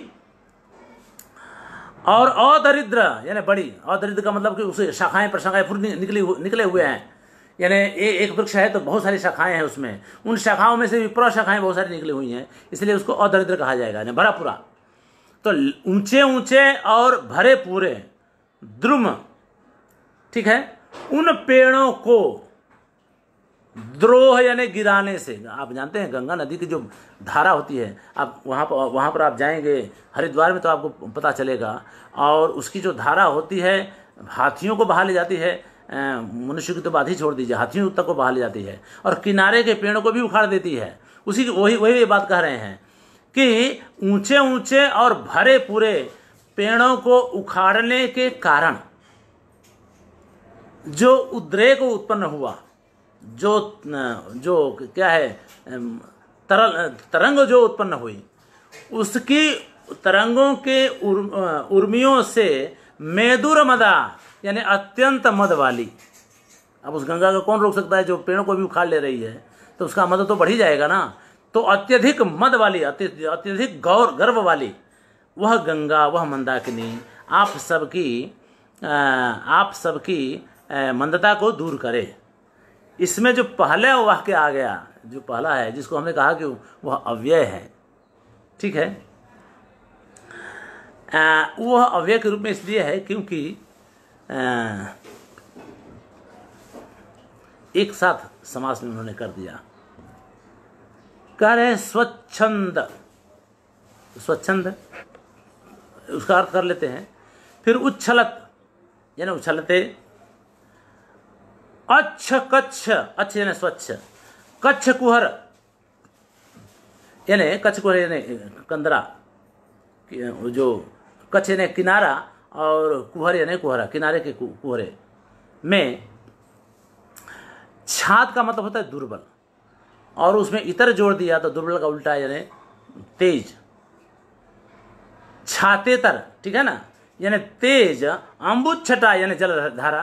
Speaker 1: और अदरिद्र यानी बड़ी अदरिद्र का मतलब कि उसे शाखाएं प्रशाखाएं शाखाएं निकली निकले हुए हैं यानी एक वृक्ष है तो बहुत सारी शाखाएं हैं उसमें उन शाखाओं में से भी प्रशाखाएं बहुत सारी निकली हुई हैं इसलिए उसको अदरिद्र कहा जाएगा यानी भरा पूरा तो ऊंचे ऊंचे और भरे पूरे द्रुम ठीक है उन पेड़ों को हम्म। द्रोह यानी गिराने से आप जानते हैं गंगा नदी की जो धारा होती है आप वहाँ पर वहाँ पर आप जाएंगे हरिद्वार में तो आपको पता चलेगा और उसकी जो धारा होती है हाथियों को बहा ले जाती है मनुष्य की तो बात ही छोड़ दीजिए हाथियों तक को बहा ले जाती है और किनारे के पेड़ों को भी उखाड़ देती है उसी की वही वही बात कह रहे हैं कि ऊंचे ऊंचे और भरे पूरे पेड़ों को उखाड़ने के कारण जो उद्रेक उत्पन्न हुआ जो जो क्या है तरल तरंग जो उत्पन्न हुई उसकी तरंगों के उर, उर्मियों से मेदुर मदा यानी अत्यंत मद वाली अब उस गंगा को कौन रोक सकता है जो पेड़ों को भी उखाड़ ले रही है तो उसका मद तो बढ़ ही जाएगा ना तो अत्यधिक मद वाली अत्यधिक गौर गर्व वाली वह गंगा वह मंदाकिनी आप सबकी आप सबकी मंदता को दूर करे इसमें जो पहले वाक्य आ गया जो पहला है जिसको हमने कहा कि वह अव्यय है ठीक है आ, वह अव्यय के रूप में इसलिए है क्योंकि आ, एक साथ समास में उन्होंने कर दिया कह रहे स्वच्छंद स्वच्छंद उसका अर्थ कर लेते हैं फिर उच्छलत यानी उछलते अच्छ कच्छ अच्छ यानी स्वच्छ कच्छ कुहर यानी कच्छ कुहर यानी कंदरा जो कच्छ यानी किनारा और कुहर यानी कुहरा किनारे के कुहरे में छात का मतलब होता है दुर्बल और उसमें इतर जोड़ दिया तो दुर्बल का उल्टा यानी तेज छातेतर ठीक है ना यानी तेज अम्बुद छटा यानी जलधारा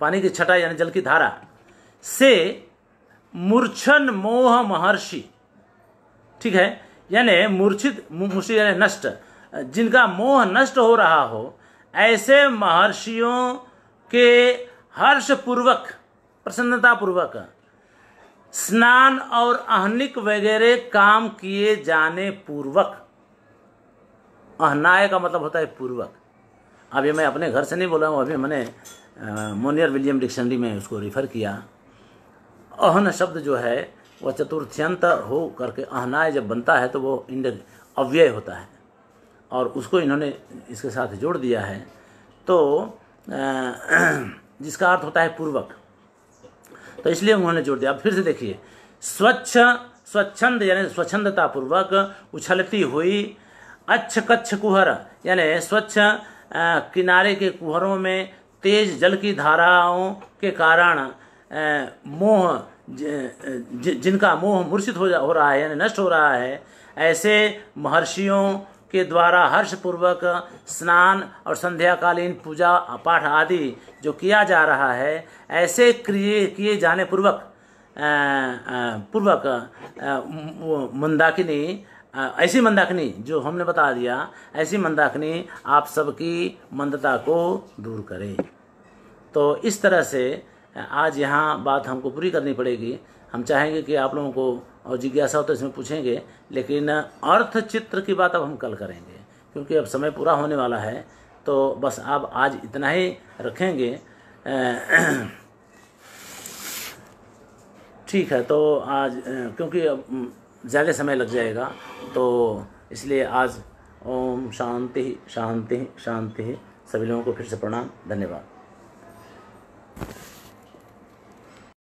Speaker 1: पानी की छटा यानी जल की धारा से मूर्छन मोह महर्षि ठीक है यानी मूर्छित मूर्छित यानी नष्ट जिनका मोह नष्ट हो रहा हो ऐसे महर्षियों के हर्ष प्रसन्नता प्रसन्नतापूर्वक स्नान और अहनिक वगैरह काम किए जाने पूर्वक अहनाय का मतलब होता है पूर्वक अभी मैं अपने घर से नहीं बोला हूँ अभी मैंने मोनियर विलियम डिक्शनरी में उसको रिफ़र किया अहन शब्द जो है वह चतुर्थ्यंत हो करके अहनाय जब बनता है तो वो इंड अव्यय होता है और उसको इन्होंने इसके साथ जोड़ दिया है तो जिसका अर्थ होता है पूर्वक तो इसलिए उन्होंने जोड़ दिया अब फिर से देखिए स्वच्छ स्वच्छंद यानी स्वच्छंदता पूर्वक उछलती हुई अच्छ कच्छ कुहर यानी स्वच्छ किनारे के कुहरों में तेज जल की धाराओं के कारण मोह ज, जिनका मोह मूर्छित हो जा हो रहा है यानी नष्ट हो रहा है ऐसे महर्षियों के द्वारा हर्षपूर्वक स्नान और संध्याकालीन पूजा पाठ आदि जो किया जा रहा है ऐसे क्रिए किए जाने पूर्वक पूर्वक मंदाकिनी ऐसी मंदाकिनी जो हमने बता दिया ऐसी मंदाकिनी आप सबकी मंदता को दूर करे तो इस तरह से आज यहाँ बात हमको पूरी करनी पड़ेगी हम चाहेंगे कि आप लोगों को और जिज्ञासा हो तो इसमें पूछेंगे लेकिन अर्थ चित्र की बात अब हम कल करेंगे क्योंकि अब समय पूरा होने वाला है तो बस आप आज इतना ही रखेंगे ठीक है तो आज क्योंकि अब ज़्यादा समय लग जाएगा तो इसलिए आज ओम शांति शांति शांति सभी लोगों को फिर से प्रणाम धन्यवाद